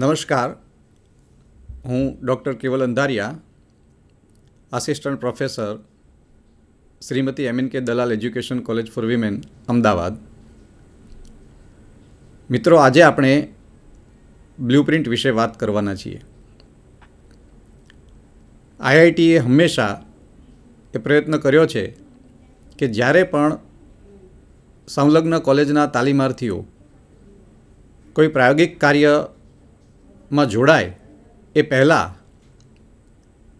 નમસ્કાર હું doctor Keval Andhariya assistant professor Shrimati M N K Dalal education college for women Ahmedabad મિત્રો આજે આપણે બ્લુપ્રિન્ટ વિશે વાત કરવાના છીએ આઈઆઈટીએ હંમેશા એ પ્રયત્ન કર્યો છે કે જ્યારે પણ સંલગ્ન કોલેજના તાલીમાર્થીઓ કોઈ પ્રાયોગિક કાર્ય માં જોડાય એ પહેલાં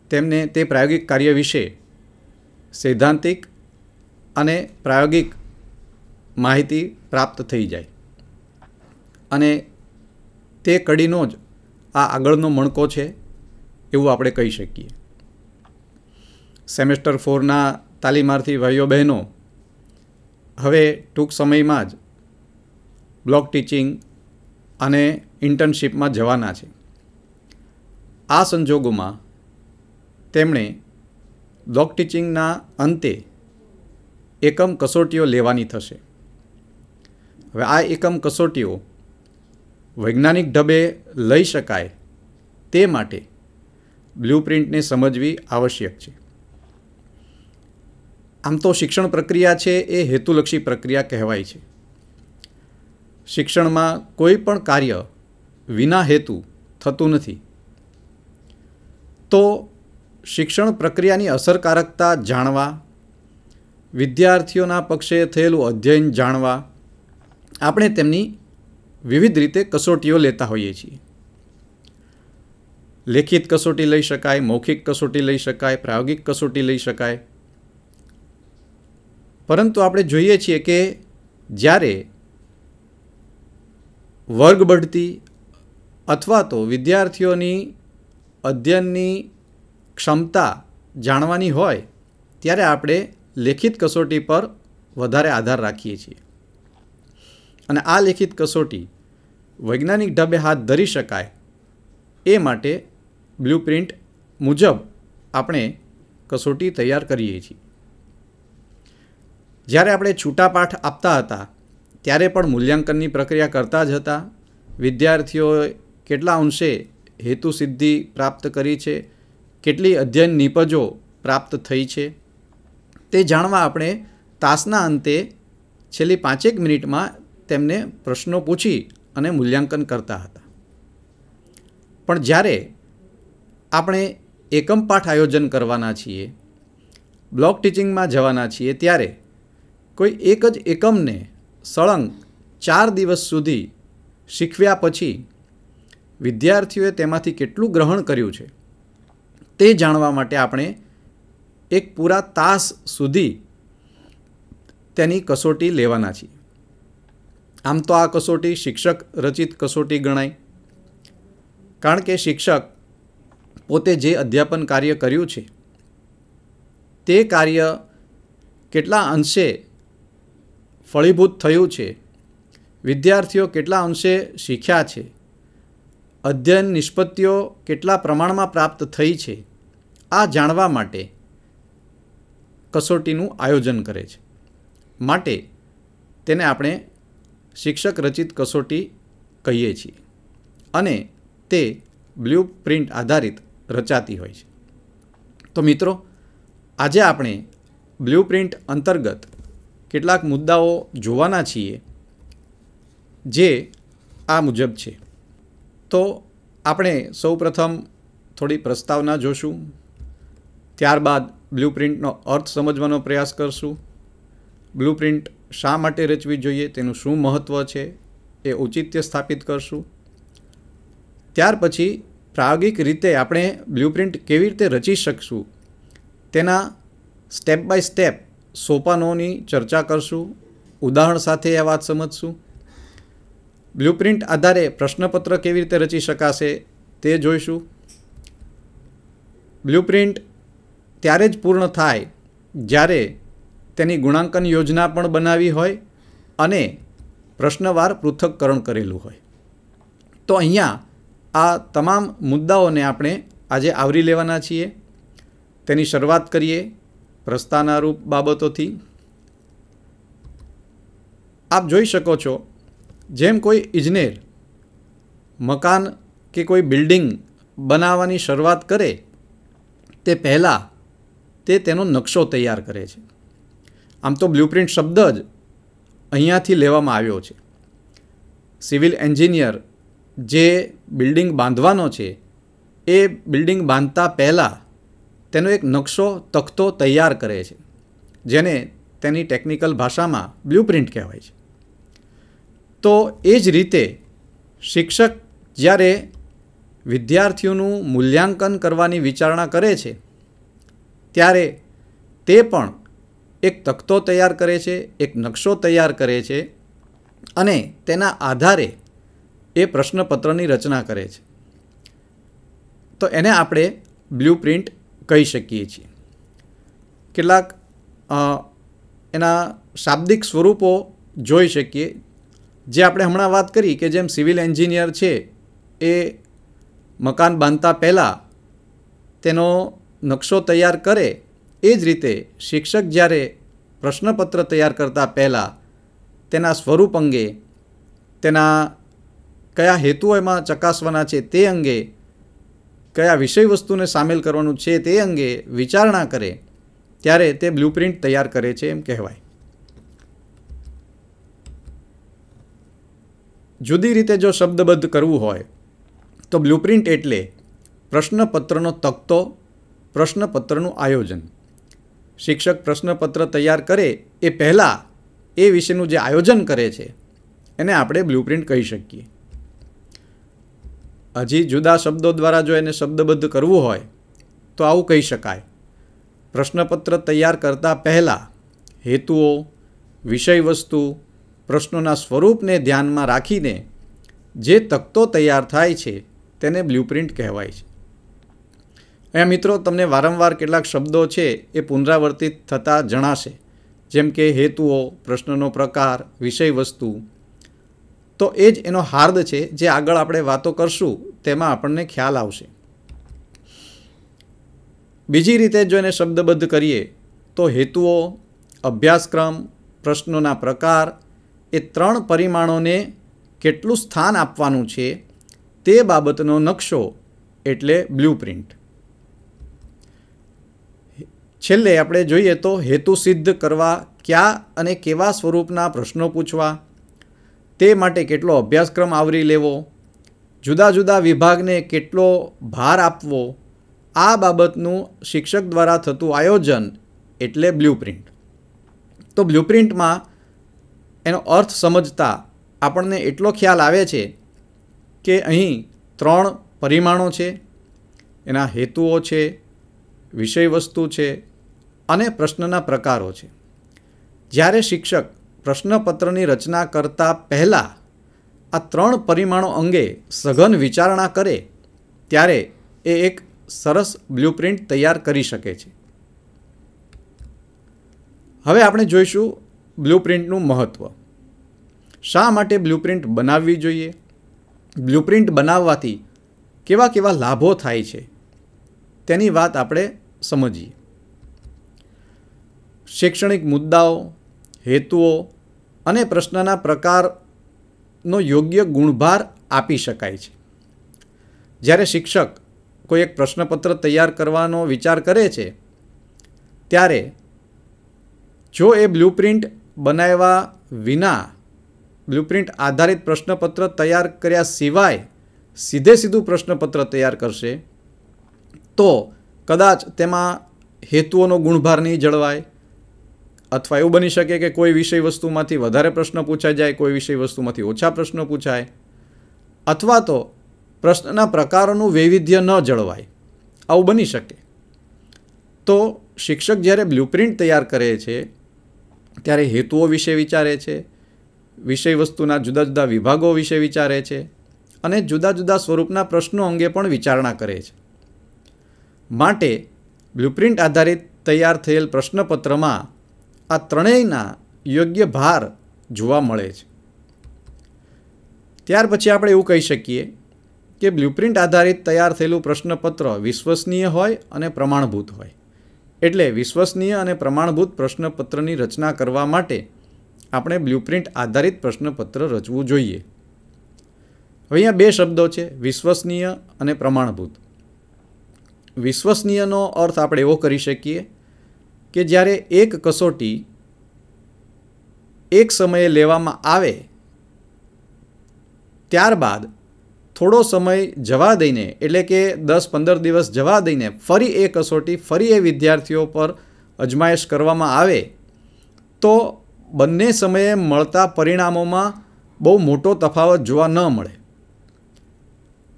તેમને તે પ્રાયોગિક કાર્ય વિશે સૈદ્ધાંતિક અને પ્રાયોગિક માહિતી પ્રાપ્ત થઈ જાય અને તે કડીનો જ આ આગળનો મણકો છે એવું આપણે કહી શકીએ સેમેસ્ટર ફોરના તાલીમાર્થી ભાઈઓ બહેનો હવે ટૂંક સમયમાં જ બ્લોક ટીચિંગ અને ઇન્ટર્નશીપમાં જવાના છે આ સંજોગોમાં તેમણે ડોગ ટીચિંગના અંતે એકમ કસોટીઓ લેવાની થશે હવે આ એકમ કસોટીઓ વૈજ્ઞાનિક ઢબે લઈ શકાય તે માટે બ્લ્યુપ્રિન્ટને સમજવી આવશ્યક છે આમ તો શિક્ષણ પ્રક્રિયા છે એ હેતુલક્ષી પ્રક્રિયા કહેવાય છે શિક્ષણમાં કોઈ પણ કાર્ય વિના હેતુ થતું નથી તો શિક્ષણ પ્રક્રિયાની અસરકારકતા જાણવા વિદ્યાર્થીઓના પક્ષે થયેલું અધ્યયન જાણવા આપણે તેમની વિવિધ રીતે કસોટીઓ લેતા હોઈએ છીએ લેખિત કસોટી લઈ શકાય મૌખિક કસોટી લઈ શકાય પ્રાયોગિક કસોટી લઈ શકાય પરંતુ આપણે જોઈએ છીએ કે જ્યારે વર્ગ બઢતી અથવા તો વિદ્યાર્થીઓની અધ્યયનની ક્ષમતા જાણવાની હોય ત્યારે આપણે લેખિત કસોટી પર વધારે આધાર રાખીએ છીએ અને આ લેખિત કસોટી વૈજ્ઞાનિક ઢબે હાથ ધરી શકાય એ માટે બ્લુ પ્રિન્ટ મુજબ આપણે કસોટી તૈયાર કરીએ છીએ જ્યારે આપણે છૂટાપાઠ આપતા હતા ત્યારે પણ મૂલ્યાંકનની પ્રક્રિયા કરતા જ હતા વિદ્યાર્થીઓએ કેટલા અંશે હેતુ સિદ્ધિ પ્રાપ્ત કરી છે કેટલી અધ્યયન નિપજો પ્રાપ્ત થઈ છે તે જાણવા આપણે તાસના અંતે છેલ્લી પાંચેક મિનિટમાં તેમને પ્રશ્નો પૂછી અને મૂલ્યાંકન કરતા હતા પણ જ્યારે આપણે એકમ પાઠ આયોજન કરવાના છીએ બ્લોક ટીચિંગમાં જવાના છીએ ત્યારે કોઈ એક જ એકમને સળંગ ચાર દિવસ સુધી શીખવ્યા પછી વિદ્યાર્થીઓએ તેમાંથી કેટલું ગ્રહણ કર્યું છે તે જાણવા માટે આપણે એક પૂરા તાસ સુધી તેની કસોટી લેવાના છીએ આમ તો આ કસોટી શિક્ષક રચિત કસોટી ગણાય કારણ કે શિક્ષક પોતે જે અધ્યાપન કાર્ય કર્યું છે તે કાર્ય કેટલા અંશે ફળીભૂત થયું છે વિદ્યાર્થીઓ કેટલા અંશે શીખ્યા છે અધ્યયન નિષ્પત્તિઓ કેટલા પ્રમાણમાં પ્રાપ્ત થઈ છે આ જાણવા માટે કસોટીનું આયોજન કરે છે માટે તેને આપણે શિક્ષક રચિત કસોટી કહીએ છીએ અને તે બ્લુ પ્રિન્ટ આધારિત રચાતી હોય છે તો મિત્રો આજે આપણે બ્લુ પ્રિન્ટ અંતર્ગત કેટલાક મુદ્દાઓ જોવાના છીએ જે આ મુજબ છે તો આપણે સૌપ્રથમ થોડી પ્રસ્તાવના જોશું ત્યારબાદ પ્રિન્ટનો અર્થ સમજવાનો પ્રયાસ કરશું પ્રિન્ટ શા માટે રચવી જોઈએ તેનું શું મહત્ત્વ છે એ ઔચિત્ય સ્થાપિત કરશું ત્યાર પછી પ્રાયોગિક રીતે આપણે પ્રિન્ટ કેવી રીતે રચી શકશું તેના સ્ટેપ બાય સ્ટેપ સોપાનોની ચર્ચા કરશું ઉદાહરણ સાથે આ વાત સમજશું બ્લુપ્રિન્ટ આધારે પ્રશ્નપત્ર કેવી રીતે રચી શકાશે તે જોઈશું બ્લુપ્રિન્ટ ત્યારે જ પૂર્ણ થાય જ્યારે તેની ગુણાંકન યોજના પણ બનાવી હોય અને પ્રશ્નવાર પૃથક્કરણ કરેલું હોય તો અહીંયા આ તમામ મુદ્દાઓને આપણે આજે આવરી લેવાના છીએ તેની શરૂઆત કરીએ પ્રસ્તાનારૂપ બાબતોથી આપ જોઈ શકો છો જેમ કોઈ ઇજનેર મકાન કે કોઈ બિલ્ડિંગ બનાવવાની શરૂઆત કરે તે પહેલાં તે તેનો નકશો તૈયાર કરે છે આમ તો બ્લુપ્રિન્ટ શબ્દ જ અહીંયાથી લેવામાં આવ્યો છે સિવિલ એન્જિનિયર જે બિલ્ડિંગ બાંધવાનો છે એ બિલ્ડિંગ બાંધતા પહેલાં તેનો એક નકશો તખતો તૈયાર કરે છે જેને તેની ટેકનિકલ ભાષામાં બ્લુપ્રિન્ટ કહેવાય છે તો એ જ રીતે શિક્ષક જ્યારે વિદ્યાર્થીઓનું મૂલ્યાંકન કરવાની વિચારણા કરે છે ત્યારે તે પણ એક તખતો તૈયાર કરે છે એક નકશો તૈયાર કરે છે અને તેના આધારે એ પ્રશ્નપત્રની રચના કરે છે તો એને આપણે બ્લુ પ્રિન્ટ કહી શકીએ છીએ કેટલાક એના શાબ્દિક સ્વરૂપો જોઈ શકીએ જે આપણે હમણાં વાત કરી કે જેમ સિવિલ એન્જિનિયર છે એ મકાન બાંધતા પહેલાં તેનો નકશો તૈયાર કરે એ જ રીતે શિક્ષક જ્યારે પ્રશ્નપત્ર તૈયાર કરતા પહેલાં તેના સ્વરૂપ અંગે તેના કયા હેતુઓ એમાં ચકાસવાના છે તે અંગે કયા વિષય વસ્તુને સામેલ કરવાનું છે તે અંગે વિચારણા કરે ત્યારે તે બ્લુપ્રિન્ટ તૈયાર કરે છે એમ કહેવાય જુદી રીતે જો શબ્દબદ્ધ કરવું હોય તો બ્લુપ્રિન્ટ એટલે પ્રશ્નપત્રનો તકતો પ્રશ્નપત્રનું આયોજન શિક્ષક પ્રશ્નપત્ર તૈયાર કરે એ પહેલાં એ વિશેનું જે આયોજન કરે છે એને આપણે બ્લુપ્રિન્ટ કહી શકીએ હજી જુદા શબ્દો દ્વારા જો એને શબ્દબદ્ધ કરવું હોય તો આવું કહી શકાય પ્રશ્નપત્ર તૈયાર કરતાં પહેલાં હેતુઓ વિષય વસ્તુ પ્રશ્નોના સ્વરૂપને ધ્યાનમાં રાખીને જે તકતો તૈયાર થાય છે તેને બ્લ્યુપ્રિન્ટ કહેવાય છે અહીંયા મિત્રો તમને વારંવાર કેટલાક શબ્દો છે એ પુનરાવર્તિત થતાં જણાશે જેમ કે હેતુઓ પ્રશ્નનો પ્રકાર વિષય વસ્તુ તો એ જ એનો હાર્દ છે જે આગળ આપણે વાતો કરશું તેમાં આપણને ખ્યાલ આવશે બીજી રીતે જો એને શબ્દબદ્ધ કરીએ તો હેતુઓ અભ્યાસક્રમ પ્રશ્નોના પ્રકાર એ ત્રણ પરિમાણોને કેટલું સ્થાન આપવાનું છે તે બાબતનો નકશો એટલે બ્લુપ્રિન્ટ છેલ્લે આપણે જોઈએ તો હેતુ સિદ્ધ કરવા ક્યાં અને કેવા સ્વરૂપના પ્રશ્નો પૂછવા તે માટે કેટલો અભ્યાસક્રમ આવરી લેવો જુદા જુદા વિભાગને કેટલો ભાર આપવો આ બાબતનું શિક્ષક દ્વારા થતું આયોજન એટલે બ્લુપ્રિન્ટ તો બ્લુપ્રિન્ટમાં એનો અર્થ સમજતા આપણને એટલો ખ્યાલ આવે છે કે અહીં ત્રણ પરિમાણો છે એના હેતુઓ છે વિષય વસ્તુ છે અને પ્રશ્નના પ્રકારો છે જ્યારે શિક્ષક પ્રશ્નપત્રની રચના કરતા પહેલાં આ ત્રણ પરિમાણો અંગે સઘન વિચારણા કરે ત્યારે એ એક સરસ બ્લુપ્રિન્ટ તૈયાર કરી શકે છે હવે આપણે જોઈશું બ્લુપ્રિન્ટનું મહત્ત્વ શા માટે બ્લુપ્રિન્ટ બનાવવી જોઈએ બ્લુપ્રિન્ટ બનાવવાથી કેવા કેવા લાભો થાય છે તેની વાત આપણે સમજીએ શૈક્ષણિક મુદ્દાઓ હેતુઓ અને પ્રશ્નના પ્રકારનો યોગ્ય ગુણભાર આપી શકાય છે જ્યારે શિક્ષક કોઈ એક પ્રશ્નપત્ર તૈયાર કરવાનો વિચાર કરે છે ત્યારે જો એ બ્લુપ્રિન્ટ બનાવ્યા વિના બ્લુપ્રિન્ટ આધારિત પ્રશ્નપત્ર તૈયાર કર્યા સિવાય સીધે સીધું પ્રશ્નપત્ર તૈયાર કરશે તો કદાચ તેમાં હેતુઓનો ગુણભાર નહીં જળવાય અથવા એવું બની શકે કે કોઈ વિષય વસ્તુમાંથી વધારે પ્રશ્ન પૂછાઈ જાય કોઈ વિષય વસ્તુમાંથી ઓછા પ્રશ્નો પૂછાય અથવા તો પ્રશ્નના પ્રકારોનું વૈવિધ્ય ન જળવાય આવું બની શકે તો શિક્ષક જ્યારે બ્લુપ્રિન્ટ તૈયાર કરે છે ત્યારે હેતુઓ વિશે વિચારે છે વિષય વસ્તુના જુદા જુદા વિભાગો વિશે વિચારે છે અને જુદા જુદા સ્વરૂપના પ્રશ્નો અંગે પણ વિચારણા કરે છે માટે બ્લુપ્રિન્ટ આધારિત તૈયાર થયેલ પ્રશ્નપત્રમાં આ ત્રણેયના યોગ્ય ભાર જોવા મળે છે ત્યાર પછી આપણે એવું કહી શકીએ કે બ્લુપ્રિન્ટ આધારિત તૈયાર થયેલું પ્રશ્નપત્ર વિશ્વસનીય હોય અને પ્રમાણભૂત હોય એટલે વિશ્વસનીય અને પ્રમાણભૂત પ્રશ્નપત્રની રચના કરવા માટે આપણે બ્લુપ્રિન્ટ આધારિત પ્રશ્નપત્ર રચવું જોઈએ હવે અહીંયા બે શબ્દો છે વિશ્વસનીય અને પ્રમાણભૂત વિશ્વસનીયનો અર્થ આપણે એવો કરી શકીએ કે જ્યારે એક કસોટી એક સમયે લેવામાં આવે ત્યારબાદ થોડો સમય જવા દઈને એટલે કે દસ પંદર દિવસ જવા દઈને ફરી એ કસોટી ફરી એ વિદ્યાર્થીઓ પર અજમાયશ કરવામાં આવે તો બંને સમયે મળતા પરિણામોમાં બહુ મોટો તફાવત જોવા ન મળે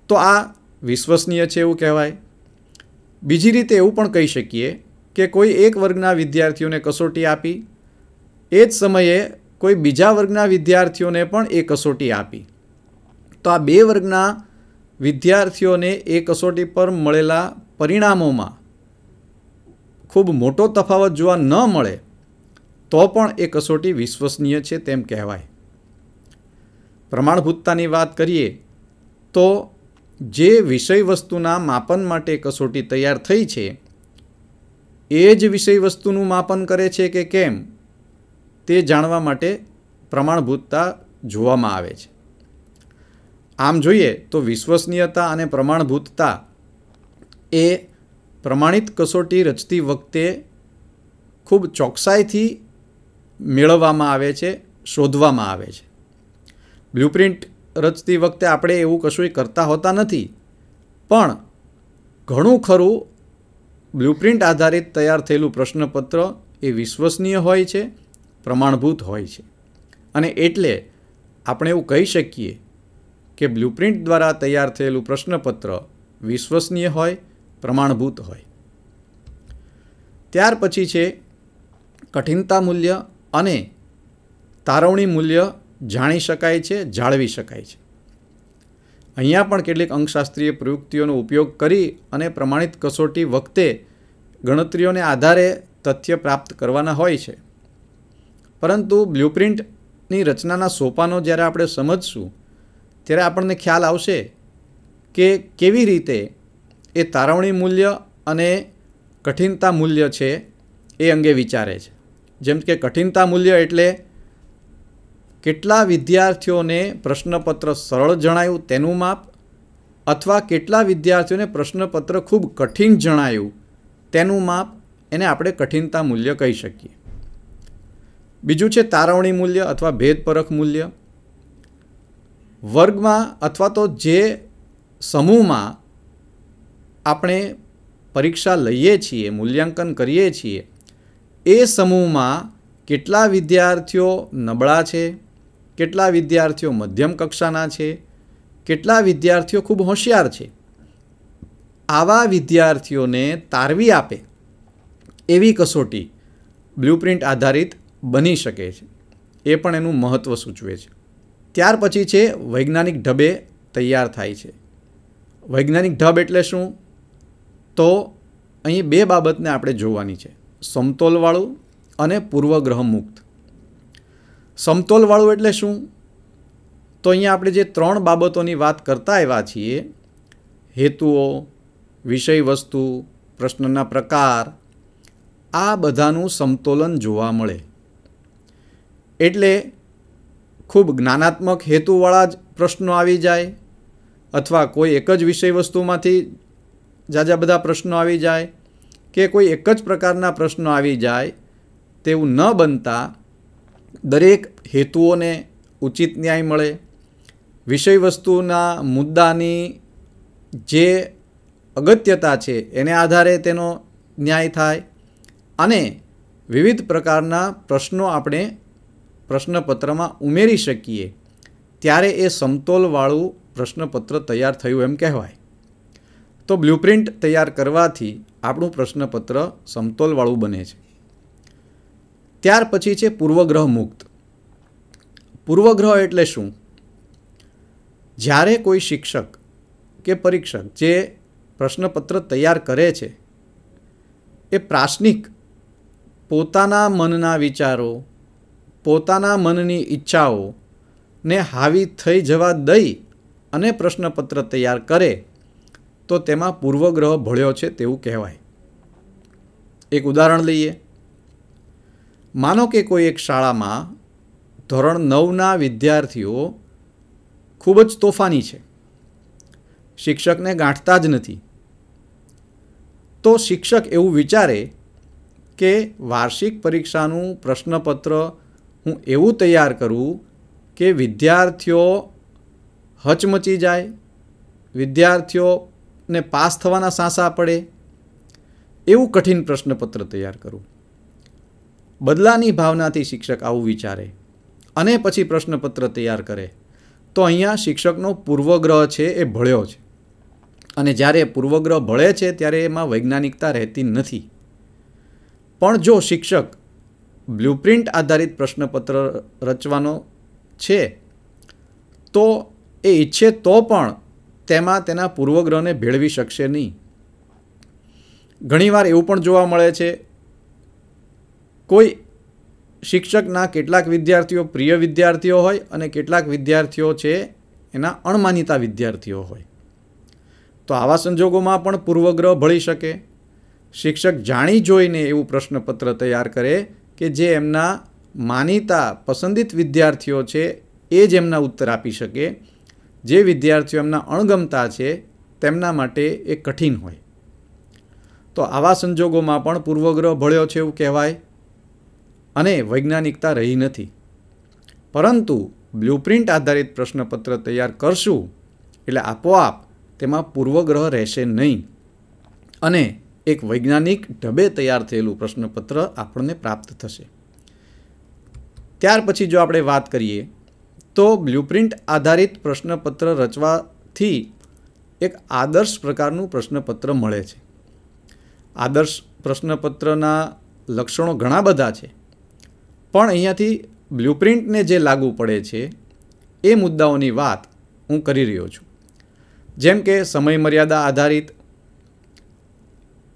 તો આ વિશ્વસનીય છે એવું કહેવાય બીજી રીતે એવું પણ કહી શકીએ કે કોઈ એક વર્ગના વિદ્યાર્થીઓને કસોટી આપી એ જ સમયે કોઈ બીજા વર્ગના વિદ્યાર્થીઓને પણ એ કસોટી આપી તો આ બે વર્ગના વિદ્યાર્થીઓને એ કસોટી પર મળેલા પરિણામોમાં ખૂબ મોટો તફાવત જોવા ન મળે તો પણ એ કસોટી વિશ્વસનીય છે તેમ કહેવાય પ્રમાણભૂતતાની વાત કરીએ તો જે વિષય વસ્તુના માપન માટે કસોટી તૈયાર થઈ છે એ જ વિષય વસ્તુનું માપન કરે છે કે કેમ તે જાણવા માટે પ્રમાણભૂતતા જોવામાં આવે છે આમ જોઈએ તો વિશ્વસનીયતા અને પ્રમાણભૂતતા એ પ્રમાણિત કસોટી રચતી વખતે ખૂબ ચોકસાઈથી મેળવવામાં આવે છે શોધવામાં આવે છે બ્લુપ્રિન્ટ રચતી વખતે આપણે એવું કશુંય કરતા હોતા નથી પણ ઘણું ખરું બ્લુપ્રિન્ટ આધારિત તૈયાર થયેલું પ્રશ્નપત્ર એ વિશ્વસનીય હોય છે પ્રમાણભૂત હોય છે અને એટલે આપણે એવું કહી શકીએ કે બ્લુપ્રિન્ટ દ્વારા તૈયાર થયેલું પ્રશ્નપત્ર વિશ્વસનીય હોય પ્રમાણભૂત હોય ત્યાર પછી છે કઠિનતા મૂલ્ય અને તારવણી મૂલ્ય જાણી શકાય છે જાળવી શકાય છે અહીંયા પણ કેટલીક અંકશાસ્ત્રીય પ્રવૃત્તિઓનો ઉપયોગ કરી અને પ્રમાણિત કસોટી વખતે ગણતરીઓને આધારે તથ્ય પ્રાપ્ત કરવાના હોય છે પરંતુ બ્લ્યુપ્રિન્ટની રચનાના સોપાનો જ્યારે આપણે સમજશું ત્યારે આપણને ખ્યાલ આવશે કે કેવી રીતે એ તારવણી મૂલ્ય અને કઠિનતા મૂલ્ય છે એ અંગે વિચારે છે જેમ કે કઠિનતા મૂલ્ય એટલે કેટલા વિદ્યાર્થીઓને પ્રશ્નપત્ર સરળ જણાયું તેનું માપ અથવા કેટલા વિદ્યાર્થીઓને પ્રશ્નપત્ર ખૂબ કઠિન જણાયું તેનું માપ એને આપણે કઠિનતા મૂલ્ય કહી શકીએ બીજું છે તારવણી મૂલ્ય અથવા ભેદપરખ મૂલ્ય વર્ગમાં અથવા તો જે સમૂહમાં આપણે પરીક્ષા લઈએ છીએ મૂલ્યાંકન કરીએ છીએ એ સમૂહમાં કેટલા વિદ્યાર્થીઓ નબળા છે કેટલા વિદ્યાર્થીઓ મધ્યમ કક્ષાના છે કેટલા વિદ્યાર્થીઓ ખૂબ હોશિયાર છે આવા વિદ્યાર્થીઓને તારવી આપે એવી કસોટી બ્લુપ્રિન્ટ આધારિત બની શકે છે એ પણ એનું મહત્ત્વ સૂચવે છે ત્યાર પછી છે વૈજ્ઞાનિક ઢબે તૈયાર થાય છે વૈજ્ઞાનિક ઢબ એટલે શું તો અહીં બે બાબતને આપણે જોવાની છે સમતોલવાળું અને પૂર્વગ્રહ મુક્ત સમતોલવાળું એટલે શું તો અહીંયા આપણે જે ત્રણ બાબતોની વાત કરતા આવ્યા છીએ હેતુઓ વિષય વસ્તુ પ્રશ્નના પ્રકાર આ બધાનું સમતોલન જોવા મળે એટલે ખૂબ જ્ઞાનાત્મક હેતુવાળા જ પ્રશ્નો આવી જાય અથવા કોઈ એક જ વિષય વસ્તુમાંથી જાજા બધા પ્રશ્નો આવી જાય કે કોઈ એક જ પ્રકારના પ્રશ્નો આવી જાય તેવું ન બનતા દરેક હેતુઓને ઉચિત ન્યાય મળે વિષય વસ્તુના મુદ્દાની જે અગત્યતા છે એને આધારે તેનો ન્યાય થાય અને વિવિધ પ્રકારના પ્રશ્નો આપણે પ્રશ્નપત્રમાં ઉમેરી શકીએ ત્યારે એ સમતોલવાળું પ્રશ્નપત્ર તૈયાર થયું એમ કહેવાય તો બ્લુપ્રિન્ટ તૈયાર કરવાથી આપણું પ્રશ્નપત્ર સમતોલવાળું બને છે ત્યાર પછી છે પૂર્વગ્રહ મુક્ત પૂર્વગ્રહ એટલે શું જ્યારે કોઈ શિક્ષક કે પરીક્ષક જે પ્રશ્નપત્ર તૈયાર કરે છે એ પ્રાસનિક પોતાના મનના વિચારો પોતાના મનની ઈચ્છાઓ ને હાવી થઈ જવા દઈ અને પ્રશ્નપત્ર તૈયાર કરે તો તેમાં પૂર્વગ્રહ ભળ્યો છે તેવું કહેવાય એક ઉદાહરણ લઈએ માનો કે કોઈ એક શાળામાં ધોરણ નવના વિદ્યાર્થીઓ ખૂબ જ તોફાની છે શિક્ષકને ગાંઠતા જ નથી તો શિક્ષક એવું વિચારે કે વાર્ષિક પરીક્ષાનું પ્રશ્નપત્ર હું એવું તૈયાર કરું કે વિદ્યાર્થીઓ હચમચી જાય વિદ્યાર્થીઓ ને પાસ થવાના સાંસા પડે એવું કઠિન પ્રશ્નપત્ર તૈયાર કરવું બદલાની ભાવનાથી શિક્ષક આવું વિચારે અને પછી પ્રશ્નપત્ર તૈયાર કરે તો અહીંયા શિક્ષકનો પૂર્વગ્રહ છે એ ભળ્યો છે અને જ્યારે પૂર્વગ્રહ ભળે છે ત્યારે એમાં વૈજ્ઞાનિકતા રહેતી નથી પણ જો શિક્ષક બ્લુપ્રિન્ટ આધારિત પ્રશ્નપત્ર રચવાનો છે તો એ ઈચ્છે તો પણ તેમાં તેના પૂર્વગ્રહને ભેળવી શકશે નહીં ઘણીવાર એવું પણ જોવા મળે છે કોઈ શિક્ષકના કેટલાક વિદ્યાર્થીઓ પ્રિય વિદ્યાર્થીઓ હોય અને કેટલાક વિદ્યાર્થીઓ છે એના અણમાનીતા વિદ્યાર્થીઓ હોય તો આવા સંજોગોમાં પણ પૂર્વગ્રહ ભળી શકે શિક્ષક જાણી જોઈને એવું પ્રશ્નપત્ર તૈયાર કરે કે જે એમના માનીતા પસંદિત વિદ્યાર્થીઓ છે એ જ એમના ઉત્તર આપી શકે જે વિદ્યાર્થીઓ એમના અણગમતા છે તેમના માટે એ કઠિન હોય તો આવા સંજોગોમાં પણ પૂર્વગ્રહ ભળ્યો છે એવું કહેવાય અને વૈજ્ઞાનિકતા રહી નથી પરંતુ બ્લુપ્રિન્ટ આધારિત પ્રશ્નપત્ર તૈયાર કરશું એટલે આપોઆપ તેમાં પૂર્વગ્રહ રહેશે નહીં અને એક વૈજ્ઞાનિક ઢબે તૈયાર થયેલું પ્રશ્નપત્ર આપણને પ્રાપ્ત થશે ત્યાર પછી જો આપણે વાત કરીએ તો બ્લુપ્રિન્ટ આધારિત પ્રશ્નપત્ર રચવાથી એક આદર્શ પ્રકારનું પ્રશ્નપત્ર મળે છે આદર્શ પ્રશ્નપત્રના લક્ષણો ઘણા બધા છે પણ અહીંયાથી બ્લુપ્રિન્ટને જે લાગુ પડે છે એ મુદ્દાઓની વાત હું કરી રહ્યો છું જેમ કે સમય આધારિત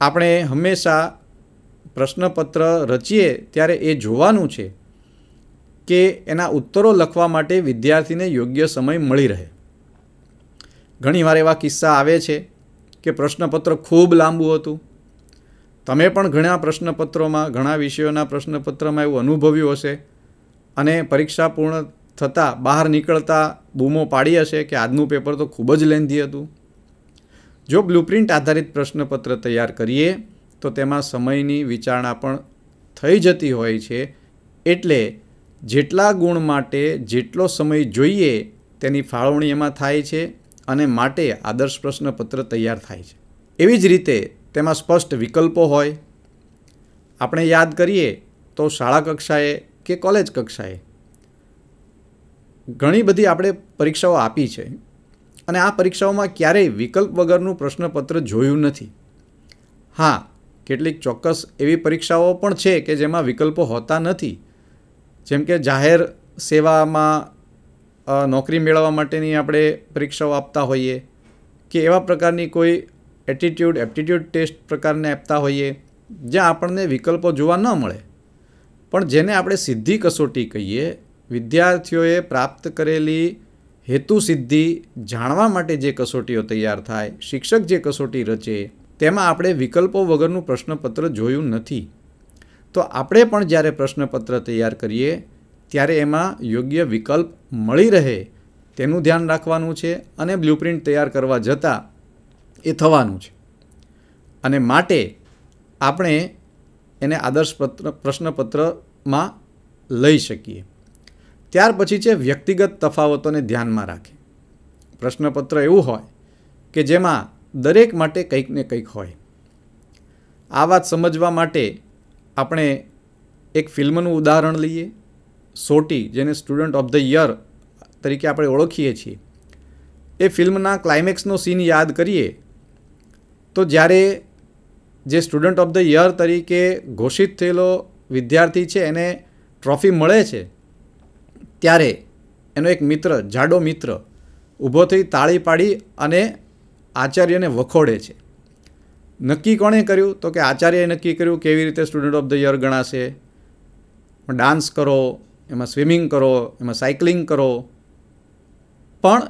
આપણે હંમેશા પ્રશ્નપત્ર રચીએ ત્યારે એ જોવાનું છે કે એના ઉત્તરો લખવા માટે વિદ્યાર્થીને યોગ્ય સમય મળી રહે ઘણીવાર એવા કિસ્સા આવે છે કે પ્રશ્નપત્ર ખૂબ લાંબુ હતું તમે પણ ઘણા પ્રશ્નપત્રોમાં ઘણા વિષયોના પ્રશ્નપત્રમાં એવું અનુભવ્યું હશે અને પરીક્ષા પૂર્ણ થતાં બહાર નીકળતા બૂમો પાડી હશે કે આજનું પેપર તો ખૂબ જ લેન્ધી હતું જો બ્લુપ્રિન્ટ આધારિત પ્રશ્નપત્ર તૈયાર કરીએ તો તેમાં સમયની વિચારણા પણ થઈ જતી હોય છે એટલે જેટલા ગુણ માટે જેટલો સમય જોઈએ તેની ફાળવણી એમાં થાય છે અને માટે આદર્શ પ્રશ્નપત્ર તૈયાર થાય છે એવી જ રીતે તેમાં સ્પષ્ટ વિકલ્પો હોય આપણે યાદ કરીએ તો શાળા કક્ષાએ કે કોલેજ કક્ષાએ ઘણી બધી આપણે પરીક્ષાઓ આપી છે અને આ પરીક્ષાઓમાં ક્યારેય વિકલ્પ વગરનું પ્રશ્નપત્ર જોયું નથી હા કેટલીક ચોક્કસ એવી પરીક્ષાઓ પણ છે કે જેમાં વિકલ્પો હોતા નથી જેમ કે જાહેર સેવામાં નોકરી મેળવવા માટેની આપણે પરીક્ષાઓ આપતા હોઈએ કે એવા પ્રકારની કોઈ એટીટ્યૂડ એપ્ટિટ્યૂડ ટેસ્ટ પ્રકારને આપતા હોઈએ જ્યાં આપણને વિકલ્પો જોવા ન મળે પણ જેને આપણે સિદ્ધિ કસોટી કહીએ વિદ્યાર્થીઓએ પ્રાપ્ત કરેલી હેતુ સિદ્ધિ જાણવા માટે જે કસોટીઓ તૈયાર થાય શિક્ષક જે કસોટી રચે તેમાં આપણે વિકલ્પો વગરનું પ્રશ્નપત્ર જોયું નથી તો આપણે પણ જ્યારે પ્રશ્નપત્ર તૈયાર કરીએ ત્યારે એમાં યોગ્ય વિકલ્પ મળી રહે તેનું ધ્યાન રાખવાનું છે અને બ્લુપ્રિન્ટ તૈયાર કરવા જતાં એ થવાનું છે અને માટે આપણે એને આદર્શ પત્ર પ્રશ્નપત્રમાં લઈ શકીએ ત્યાર પછી છે વ્યક્તિગત તફાવતોને ધ્યાનમાં રાખે પ્રશ્નપત્ર એવું હોય કે જેમાં દરેક માટે કંઈક ને કંઈક હોય આ વાત સમજવા માટે આપણે એક ફિલ્મનું ઉદાહરણ લઈએ સોટી જેને સ્ટુડન્ટ ઓફ ધ યર તરીકે આપણે ઓળખીએ છીએ એ ફિલ્મના ક્લાઇમેક્સનો સીન યાદ કરીએ તો જ્યારે જે સ્ટુડન્ટ ઓફ ધ યર તરીકે ઘોષિત થયેલો વિદ્યાર્થી છે એને ટ્રોફી મળે છે ત્યારે એનો એક મિત્ર જાડો મિત્ર ઊભો થઈ તાળી પાડી અને આચાર્યને વખોડે છે નક્કી કોણે કર્યું તો કે આચાર્યએ નક્કી કર્યું કેવી રીતે સ્ટુડન્ટ ઓફ ધ યર ગણાશે ડાન્સ કરો એમાં સ્વિમિંગ કરો એમાં સાયકલિંગ કરો પણ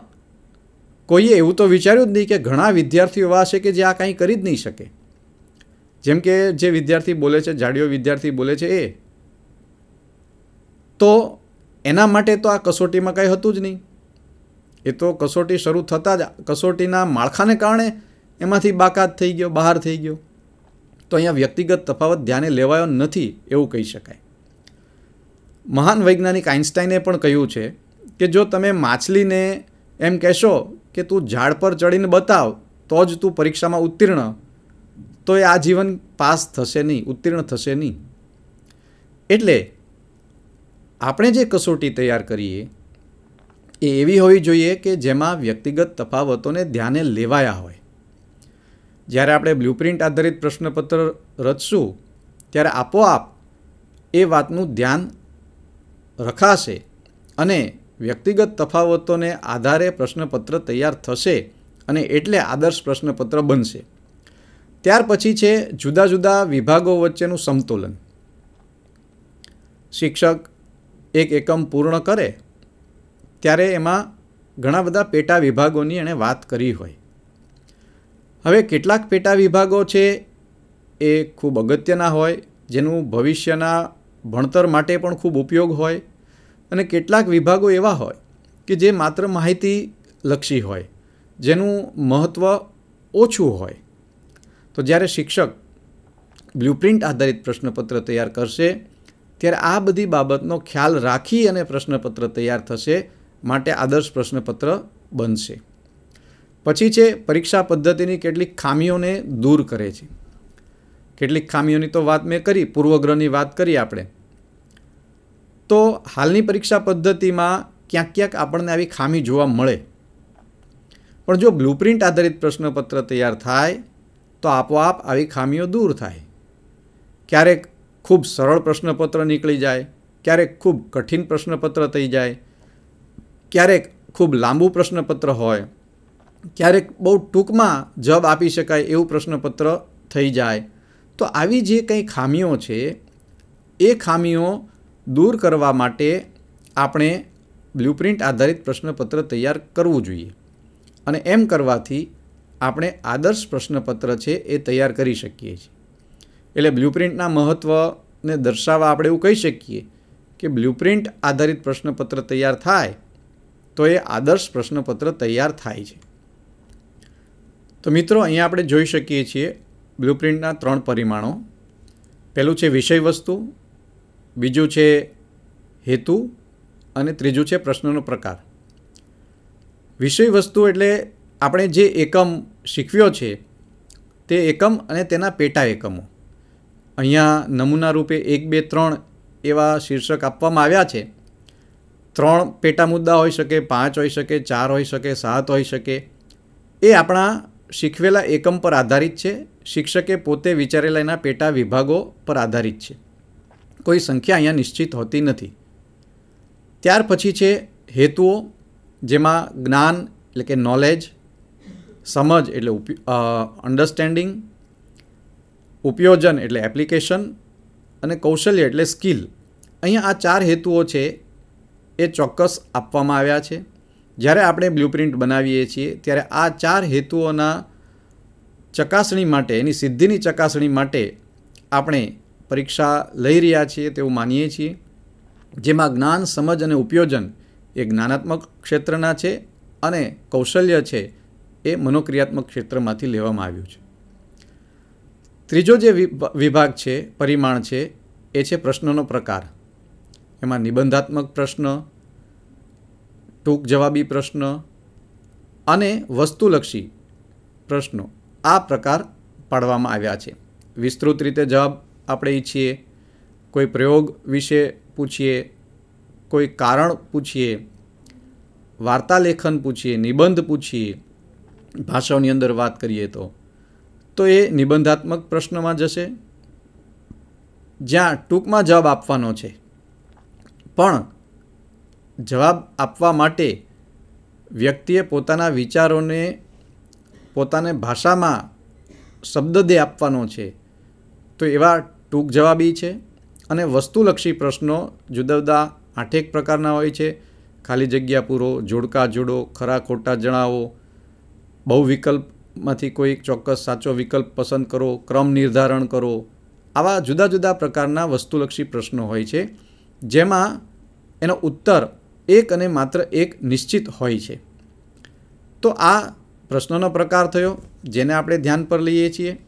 કોઈએ એવું તો વિચાર્યું જ નહીં કે ઘણા વિદ્યાર્થીઓ એવા હશે કે જે આ કાંઈ કરી જ નહીં શકે જેમ કે જે વિદ્યાર્થી બોલે છે જાડીઓ વિદ્યાર્થી બોલે છે એ તો એના માટે તો આ કસોટીમાં કંઈ હતું જ નહીં એ તો કસોટી શરૂ થતાં જ કસોટીના માળખાને કારણે એમાંથી બાકાત થઈ ગયો બહાર થઈ ગયો તો અહીંયા વ્યક્તિગત તફાવત ધ્યાને લેવાયો નથી એવું કહી શકાય મહાન વૈજ્ઞાનિક આઇન્સ્ટાઈને પણ કહ્યું છે કે જો તમે માછલીને એમ કહેશો કે તું ઝાડ પર ચડીને બતાવ તો જ તું પરીક્ષામાં ઉત્તીર્ણ તો એ આ જીવન પાસ થશે નહીં ઉત્તીર્ણ થશે નહીં એટલે આપણે જે કસોટી તૈયાર કરીએ એ એવી હોવી જોઈએ કે જેમાં વ્યક્તિગત તફાવતોને ધ્યાને લેવાયા હોય જ્યારે આપણે બ્લુપ્રિન્ટ આધારિત પ્રશ્નપત્ર રચશું ત્યારે આપોઆપ એ વાતનું ધ્યાન રખાશે અને વ્યક્તિગત તફાવતોને આધારે પ્રશ્નપત્ર તૈયાર થશે અને એટલે આદર્શ પ્રશ્નપત્ર બનશે ત્યાર પછી છે જુદા જુદા વિભાગો વચ્ચેનું સમતોલન શિક્ષક એક એકમ પૂર્ણ કરે ત્યારે એમાં ઘણા બધા પેટા વિભાગોની એણે વાત કરી હોય હવે કેટલાક પેટા વિભાગો છે એ ખૂબ અગત્યના હોય જેનું ભવિષ્યના ભણતર માટે પણ ખૂબ ઉપયોગ હોય અને કેટલાક વિભાગો એવા હોય કે જે માત્ર માહિતી લક્ષી હોય જેનું મહત્ત્વ ઓછું હોય તો જ્યારે શિક્ષક બ્લુપ્રિન્ટ આધારિત પ્રશ્નપત્ર તૈયાર કરશે ત્યારે આ બધી બાબતનો ખ્યાલ રાખી અને પ્રશ્નપત્ર તૈયાર થશે માટે આદર્શ પ્રશ્નપત્ર બનશે પછી છે પરીક્ષા પદ્ધતિની કેટલીક ખામીઓને દૂર કરે છે કેટલીક ખામીઓની તો વાત મેં કરી પૂર્વગ્રહની વાત કરી આપણે તો હાલની પરીક્ષા પદ્ધતિમાં ક્યાંક ક્યાંક આપણને આવી ખામી જોવા મળે પણ જો બ્લુપ્રિન્ટ આધારિત પ્રશ્નપત્ર તૈયાર થાય તો આપોઆપ આવી ખામીઓ દૂર થાય ક્યારેક ખૂબ સરળ પ્રશ્નપત્ર નીકળી જાય ક્યારેક ખૂબ કઠિન પ્રશ્નપત્ર થઈ જાય ક્યારેક ખૂબ લાંબુ પ્રશ્નપત્ર હોય ક્યારેક બહુ ટૂંકમાં જવાબ આપી શકાય એવું પ્રશ્નપત્ર થઈ જાય તો આવી જે કંઈ ખામીઓ છે એ ખામીઓ દૂર કરવા માટે આપણે બ્લુપ્રિન્ટ આધારિત પ્રશ્નપત્ર તૈયાર કરવું જોઈએ અને એમ કરવાથી આપણે આદર્શ પ્રશ્નપત્ર છે એ તૈયાર કરી શકીએ છીએ એટલે બ્લુપ્રિન્ટના મહત્ત્વને દર્શાવવા આપણે એવું કહી શકીએ કે બ્લુપ્રિન્ટ આધારિત પ્રશ્નપત્ર તૈયાર થાય તો એ આદર્શ પ્રશ્નપત્ર તૈયાર થાય છે તો મિત્રો અહીંયા આપણે જોઈ શકીએ છીએ બ્લુપ્રિન્ટના ત્રણ પરિમાણો પહેલું છે વિષય વસ્તુ બીજું છે હેતુ અને ત્રીજું છે પ્રશ્નનો પ્રકાર વિષય વસ્તુ એટલે આપણે જે એકમ શીખવ્યો છે તે એકમ અને તેના પેટા એકમો અહીંયા નમૂના રૂપે એક બે ત્રણ એવા શીર્ષક આપવામાં આવ્યા છે ત્રણ પેટા મુદ્દા હોઈ શકે પાંચ હોઈ શકે ચાર હોઈ શકે સાત હોઈ શકે એ આપણા શીખવેલા એકમ પર આધારિત છે શિક્ષકે પોતે વિચારેલા એના પેટા વિભાગો પર આધારિત છે કોઈ સંખ્યા અહીંયા નિશ્ચિત હોતી નથી ત્યાર પછી છે હેતુઓ જેમાં જ્ઞાન એટલે કે નોલેજ સમજ એટલે અન્ડરસ્ટેન્ડિંગ ઉપયોજન એટલે એપ્લિકેશન અને કૌશલ્ય એટલે સ્કિલ અહીંયા આ ચાર હેતુઓ છે એ ચોક્કસ આપવામાં આવ્યા છે જ્યારે આપણે બ્લુપ્રિન્ટ બનાવીએ છીએ ત્યારે આ ચાર હેતુઓના ચકાસણી માટે એની સિદ્ધિની ચકાસણી માટે આપણે પરીક્ષા લઈ રહ્યા છીએ તેવું માનીએ છીએ જેમાં જ્ઞાન સમજ અને ઉપયોજન એ જ્ઞાનાત્મક ક્ષેત્રના છે અને કૌશલ્ય છે એ મનોક્રિયાત્મક ક્ષેત્રમાંથી લેવામાં આવ્યું છે ત્રીજો જે વિભાગ છે પરિમાણ છે એ છે પ્રશ્નોનો પ્રકાર એમાં નિબંધાત્મક પ્રશ્ન ટૂંક જવાબી પ્રશ્ન અને વસ્તુલક્ષી પ્રશ્નો આ પ્રકાર પાડવામાં આવ્યા છે વિસ્તૃત રીતે જવાબ આપણે ઈચ્છીએ કોઈ પ્રયોગ વિશે પૂછીએ કોઈ કારણ પૂછીએ વાર્તાલેખન પૂછીએ નિબંધ પૂછીએ ભાષાઓની અંદર વાત કરીએ તો તો એ નિબંધાત્મક પ્રશ્નમાં જશે જ્યાં ટૂંકમાં જવાબ આપવાનો છે પણ જવાબ આપવા માટે વ્યક્તિએ પોતાના વિચારોને પોતાને ભાષામાં શબ્દ દે આપવાનો છે તો એવા ટૂંક જવાબી છે અને વસ્તુલક્ષી પ્રશ્નો જુદા જુદા આઠેક પ્રકારના હોય છે ખાલી જગ્યા પૂરો જોડકા જોડો ખરા ખોટા જણાવો બહુ વિકલ્પમાંથી કોઈ ચોક્કસ સાચો વિકલ્પ પસંદ કરો ક્રમ નિર્ધારણ કરો આવા જુદા જુદા પ્રકારના વસ્તુલક્ષી પ્રશ્નો હોય છે જેમાં એનો ઉત્તર એક અને માત્ર એક નિશ્ચિત હોય છે તો આ પ્રશ્નનો પ્રકાર થયો જેને આપણે ધ્યાન પર લઈએ છીએ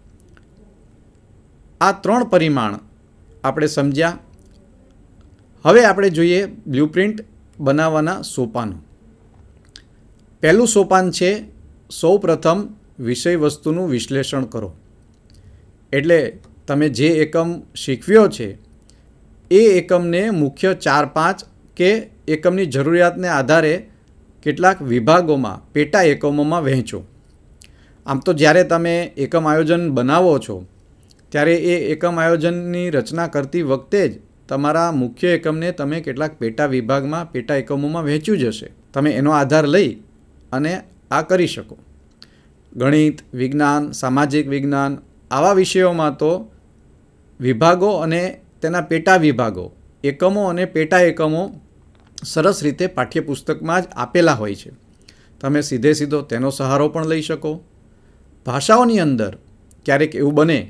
આ ત્રણ પરિમાણ આપણે સમજ્યા હવે આપણે જોઈએ બ્લુપ્રિન્ટ બનાવવાના સોપાનો પહેલું સોપાન છે સૌ પ્રથમ વિષય વસ્તુનું વિશ્લેષણ કરો એટલે તમે જે એકમ શીખવ્યો છે એ એકમને મુખ્ય ચાર પાંચ કે એકમની જરૂરિયાતને આધારે કેટલાક વિભાગોમાં પેટા એકમોમાં વહેંચો આમ તો જ્યારે તમે એકમ આયોજન બનાવો છો ત્યારે એ એકમ આયોજનની રચના કરતી વખતે જ તમારા મુખ્ય એકમને તમે કેટલાક પેટા વિભાગમાં પેટા એકમોમાં વહેંચ્યું જશે તમે એનો આધાર લઈ અને આ કરી શકો ગણિત વિજ્ઞાન સામાજિક વિજ્ઞાન આવા વિષયોમાં તો વિભાગો અને તેના પેટા વિભાગો એકમો અને પેટા એકમો સરસ રીતે પાઠ્યપુસ્તકમાં જ આપેલા હોય છે તમે સીધે સીધો તેનો સહારો પણ લઈ શકો ભાષાઓની અંદર ક્યારેક એવું બને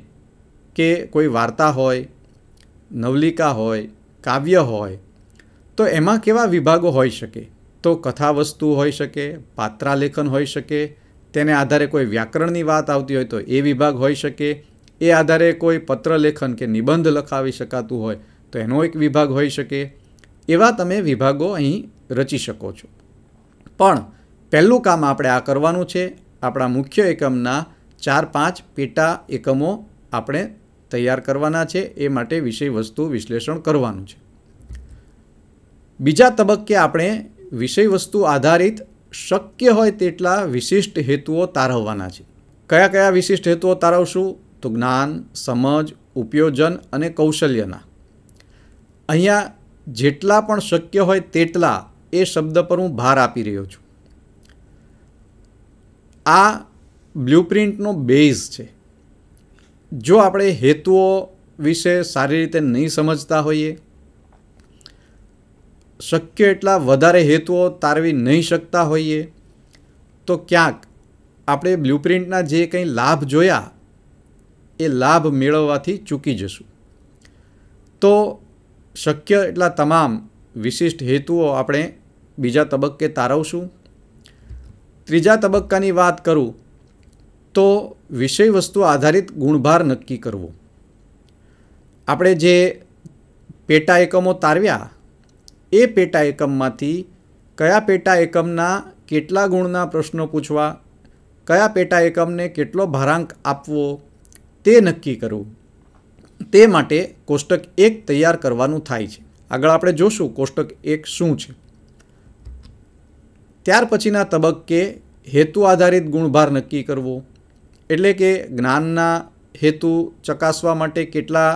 કે કોઈ વાર્તા હોય નવલિકા હોય કાવ્ય હોય તો એમાં કેવા વિભાગો હોઈ શકે તો કથા વસ્તુ હોઈ શકે પાત્રાલેખન હોઈ શકે તેને આધારે કોઈ વ્યાકરણની વાત આવતી હોય તો એ વિભાગ હોઈ શકે એ આધારે કોઈ પત્રલેખન કે નિબંધ લખાવી શકાતું હોય તો એનો એક વિભાગ હોઈ શકે એવા તમે વિભાગો અહીં રચી શકો છો પણ પહેલું કામ આપણે આ કરવાનું છે આપણા મુખ્ય એકમના ચાર પાંચ પેટા એકમો આપણે તૈયાર કરવાના છે એ માટે વિષય વસ્તુ વિશ્લેષણ કરવાનું છે બીજા તબક્કે આપણે વિષય વસ્તુ આધારિત શક્ય હોય તેટલા વિશિષ્ટ હેતુઓ તારવવાના છે કયા કયા વિશિષ્ટ હેતુઓ તારવશું તો જ્ઞાન સમજ ઉપયોજન અને કૌશલ્યના અહીંયા જેટલા પણ શક્ય હોય તેટલા એ શબ્દ પર હું ભાર આપી રહ્યો છું આ બ્લ્યુપ્રિન્ટનો બેઝ છે જો આપણે હેતુઓ વિશે સારી રીતે નહીં સમજતા હોઈએ શક્ય એટલા વધારે હેતુઓ તારવી નહીં શકતા હોઈએ તો ક્યાંક આપણે બ્લ્યુપ્રિન્ટના જે કંઈ લાભ જોયા એ લાભ મેળવવાથી ચૂકી જશું તો શક્ય એટલા તમામ વિશિષ્ટ હેતુઓ આપણે બીજા તબક્કે તારવશું ત્રીજા તબક્કાની વાત કરું તો વિષય વસ્તુ આધારિત ગુણભાર નક્કી કરવો આપણે જે પેટા એકમો તારવ્યા એ પેટા એકમમાંથી કયા પેટા એકમના કેટલા ગુણના પ્રશ્નો પૂછવા કયા પેટા એકમને કેટલો ભારાંક આપવો તે નક્કી કરવું તે માટે કોષ્ટક એક તૈયાર કરવાનું થાય છે આગળ આપણે જોશું કોષ્ટક એક શું છે ત્યાર પછીના તબક્કે હેતુ આધારિત ગુણભાર નક્કી કરવો એટલે કે જ્ઞાનના હેતુ ચકાસવા માટે કેટલા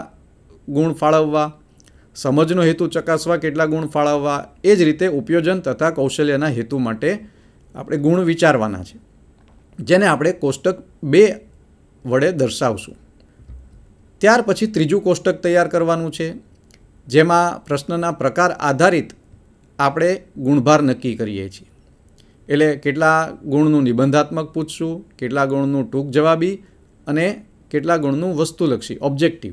ગુણ ફાળવવા સમજનો હેતુ ચકાસવા કેટલા ગુણ ફાળવવા એ જ રીતે ઉપયોજન તથા કૌશલ્યના હેતુ માટે આપણે ગુણ વિચારવાના છે જેને આપણે કોષ્ટક બે વડે દર્શાવશું ત્યાર પછી ત્રીજું કોષ્ટક તૈયાર કરવાનું છે જેમાં પ્રશ્નના પ્રકાર આધારિત આપણે ગુણભાર નક્કી કરીએ છીએ એટલે કેટલા ગુણનું નિબંધાત્મક પૂછશું કેટલા ગુણનું ટૂંક જવાબી અને કેટલા ગુણનું વસ્તુલક્ષી ઓબ્જેક્ટિવ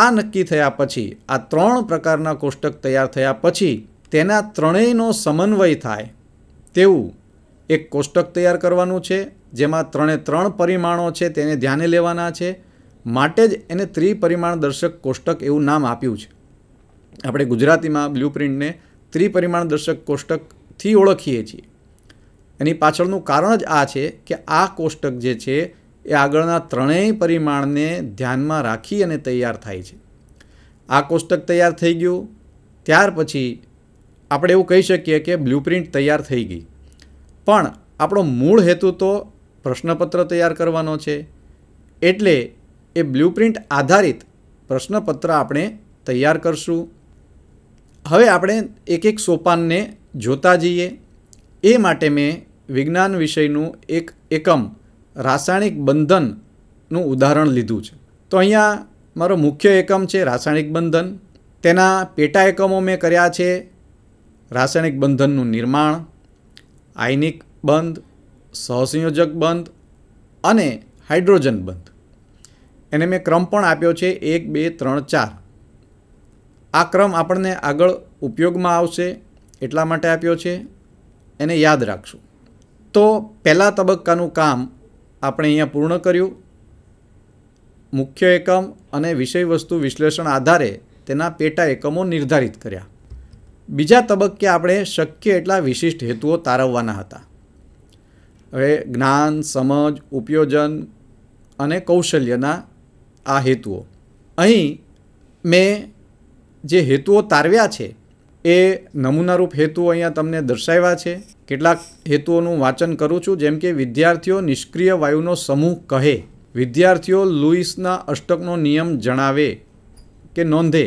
આ નક્કી થયા પછી આ ત્રણ પ્રકારના કોષ્ટક તૈયાર થયા પછી તેના ત્રણેયનો સમન્વય થાય તેવું એક કોષ્ટક તૈયાર કરવાનું છે જેમાં ત્રણે ત્રણ પરિમાણો છે તેને ધ્યાને લેવાના છે માટે જ એને ત્રિપરિમાણ દર્શક કોષ્ટક એવું નામ આપ્યું છે આપણે ગુજરાતીમાં બ્લુ પ્રિન્ટને ત્રિપરિમાણ દર્શક કોષ્ટકથી ઓળખીએ છીએ એની પાછળનું કારણ જ આ છે કે આ કોષ્ટક જે છે એ આગળના ત્રણેય પરિમાણને ધ્યાનમાં રાખી અને તૈયાર થાય છે આ કોષ્ટક તૈયાર થઈ ગયું ત્યાર પછી આપણે એવું કહી શકીએ કે બ્લુપ્રિન્ટ તૈયાર થઈ ગઈ પણ આપણો મૂળ હેતુ તો પ્રશ્નપત્ર તૈયાર કરવાનો છે એટલે એ બ્લુપ્રિન્ટ આધારિત પ્રશ્નપત્ર આપણે તૈયાર કરશું હવે આપણે એક એક સોપાનને જોતા જઈએ એ માટે મેં વિજ્ઞાન વિષયનું એક એકમ રાસાયણિક બંધનનું ઉદાહરણ લીધું છે તો અહીંયા મારો મુખ્ય એકમ છે રાસાયણિક બંધન તેના પેટા એકમો મેં કર્યા છે રાસાયણિક બંધનનું નિર્માણ આયનિક બંધ સહસંયોજક બંધ અને હાઇડ્રોજન બંધ એને મેં ક્રમ પણ આપ્યો છે એક બે ત્રણ ચાર આ ક્રમ આપણને આગળ ઉપયોગમાં આવશે એટલા માટે આપ્યો છે એને યાદ રાખશું તો પહેલાં તબક્કાનું કામ આપણે અહીંયા પૂર્ણ કર્યું મુખ્ય એકમ અને વિષય વસ્તુ વિશ્લેષણ આધારે તેના પેટા એકમો નિર્ધારિત કર્યા બીજા તબક્કે આપણે શક્ય એટલા વિશિષ્ટ હેતુઓ તારવવાના હતા હવે જ્ઞાન સમજ ઉપયોજન અને કૌશલ્યના આ હેતુઓ અહીં મેં જે હેતુઓ તારવ્યા છે એ નમૂનારૂપ હેતુઓ અહીંયા તમને દર્શાવ્યા છે કેટલાક હેતુઓનું વાંચન કરું છું જેમ કે વિદ્યાર્થીઓ નિષ્ક્રિય વાયુનો સમૂહ કહે વિદ્યાર્થીઓ લુઈસના અષ્ટકનો નિયમ જણાવે કે નોંધે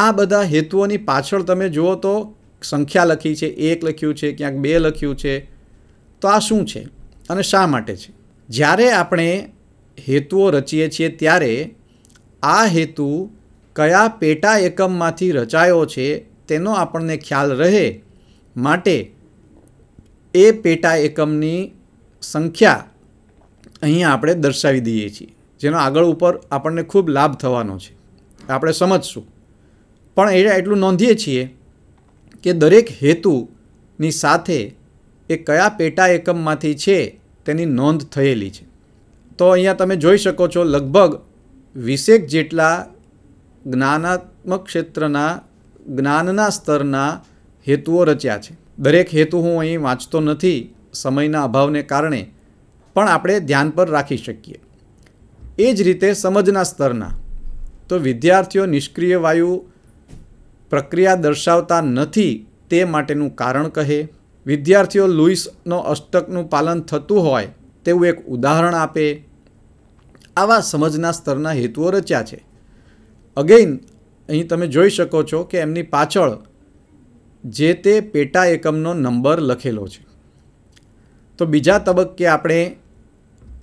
આ બધા હેતુઓની પાછળ તમે જુઓ તો સંખ્યા લખી છે એક લખ્યું છે ક્યાંક બે લખ્યું છે તો આ શું છે અને શા માટે છે જ્યારે આપણે હેતુઓ રચીએ છીએ ત્યારે આ હેતુ કયા પેટા એકમમાંથી રચાયો છે તેનો આપણને ખ્યાલ રહે માટે એ પેટા એકમની સંખ્યા અહીંયા આપણે દર્શાવી દઈએ છીએ જેનો આગળ ઉપર આપણને ખૂબ લાભ થવાનો છે આપણે સમજશું પણ એ એટલું નોંધીએ છીએ કે દરેક હેતુની સાથે એ કયા પેટા એકમમાંથી છે તેની નોંધ થયેલી છે તો અહીંયા તમે જોઈ શકો છો લગભગ વીસેક જેટલા જ્ઞાનાત્મક ક્ષેત્રના જ્ઞાનના સ્તરના હેતુઓ રચ્યા છે દરેક હેતુ હું અહીં વાંચતો નથી સમયના અભાવને કારણે પણ આપણે ધ્યાન પર રાખી શકીએ એ જ રીતે સમજના સ્તરના તો વિદ્યાર્થીઓ નિષ્ક્રિય વાયુ પ્રક્રિયા દર્શાવતા નથી તે માટેનું કારણ કહે વિદ્યાર્થીઓ લુઈસનો અષ્ટકનું પાલન થતું હોય તેવું એક ઉદાહરણ આપે આવા સમજના સ્તરના હેતુઓ રચ્યા છે અગેઇન અહીં તમે જોઈ શકો છો કે એમની પાછળ જે તે પેટા એકમનો નંબર લખેલો છે તો બીજા તબક્કે આપણે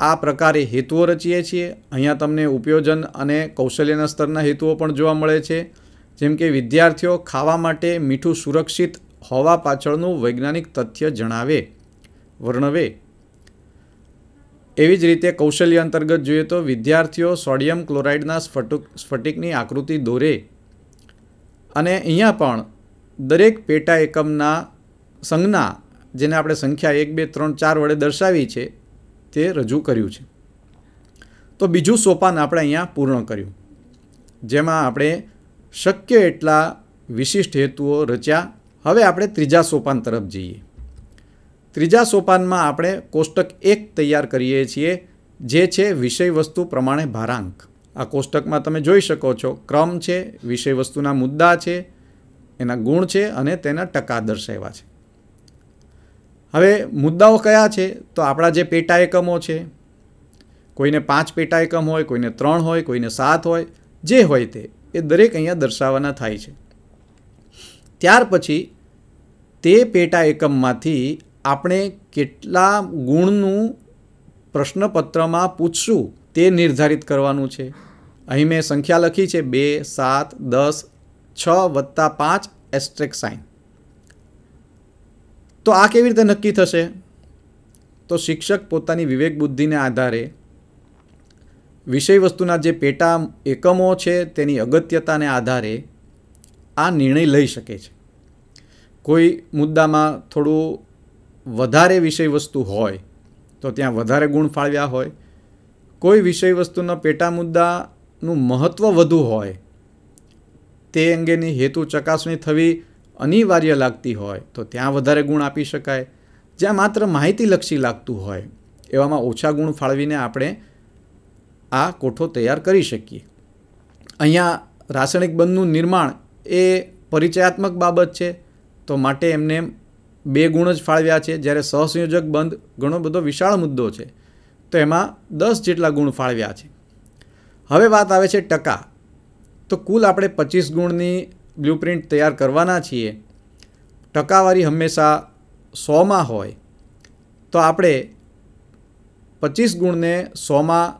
આ પ્રકારે હેતુઓ રચીએ છીએ અહીંયા તમને ઉપયોજન અને કૌશલ્યના સ્તરના હેતુઓ પણ જોવા મળે છે જેમ કે વિદ્યાર્થીઓ ખાવા માટે મીઠું સુરક્ષિત હોવા પાછળનું વૈજ્ઞાનિક તથ્ય જણાવે વર્ણવે એવી જ રીતે કૌશલ્ય અંતર્ગત જોઈએ તો વિદ્યાર્થીઓ સોડિયમ ક્લોરાઇડના સ્ફટુક સ્ફટિકની આકૃતિ દોરે અને અહીંયા પણ દરેક પેટા એકમના સંજ્ઞા જેને આપણે સંખ્યા એક બે ત્રણ ચાર વડે દર્શાવી છે તે રજૂ કર્યું છે તો બીજું સોપાન આપણે અહીંયા પૂર્ણ કર્યું જેમાં આપણે શક્ય એટલા વિશિષ્ટ હેતુઓ રચ્યા હવે આપણે ત્રીજા સોપાન તરફ જઈએ ત્રીજા સોપાનમાં આપણે કોષ્ટક એક તૈયાર કરીએ છીએ જે છે વિષય વસ્તુ પ્રમાણે ભારાંક આ કોષ્ટકમાં તમે જોઈ શકો છો ક્રમ છે વિષય વસ્તુના મુદ્દા છે એના ગુણ છે અને તેના ટકા દર્શાવ્યા છે હવે મુદ્દાઓ કયા છે તો આપણા જે પેટા એકમો છે કોઈને પાંચ પેટા એકમ હોય કોઈને ત્રણ હોય કોઈને સાત હોય જે હોય તે એ દરેક અહીંયા દર્શાવવાના થાય છે ત્યાર પછી તે પેટા એકમમાંથી આપણે કેટલા ગુણનું પ્રશ્નપત્રમાં પૂછશું તે નિર્ધારિત કરવાનું છે અહીં મેં સંખ્યા લખી છે બે સાત દસ છ વત્તા પાંચ એસ્ટ્રેક સાઇન તો આ કેવી રીતે નક્કી થશે તો શિક્ષક પોતાની વિવેક બુદ્ધિને આધારે વિષય વસ્તુના જે પેટા એકમો છે તેની અગત્યતાને આધારે આ નિર્ણય લઈ શકે છે કોઈ મુદ્દામાં થોડું વધારે વિષય વસ્તુ હોય તો ત્યાં વધારે ગુણ ફાળવ્યા હોય કોઈ વિષય વસ્તુના પેટા મુદ્દાનું મહત્ત્વ વધુ હોય તે અંગેની હેતુ ચકાસણી થવી અનિવાર્ય લાગતી હોય તો ત્યાં વધારે ગુણ આપી શકાય જ્યાં માત્ર માહિતીલક્ષી લાગતું હોય એવામાં ઓછા ગુણ ફાળવીને આપણે આ કોઠો તૈયાર કરી શકીએ અહીંયા રાસાયણિક બંધનું નિર્માણ એ પરિચયાત્મક બાબત છે તો માટે એમને બે ગુણ જ ફાળવ્યા છે જ્યારે સહસંયોજક બંધ ઘણો બધો વિશાળ મુદ્દો છે તો એમાં દસ જેટલા ગુણ ફાળવ્યા છે હવે વાત આવે છે ટકા તો કુલ આપણે પચીસ ગુણની બ્લુપ્રિન્ટ તૈયાર કરવાના છીએ ટકાવારી હંમેશા સોમાં હોય તો આપણે પચીસ ગુણને સોમાં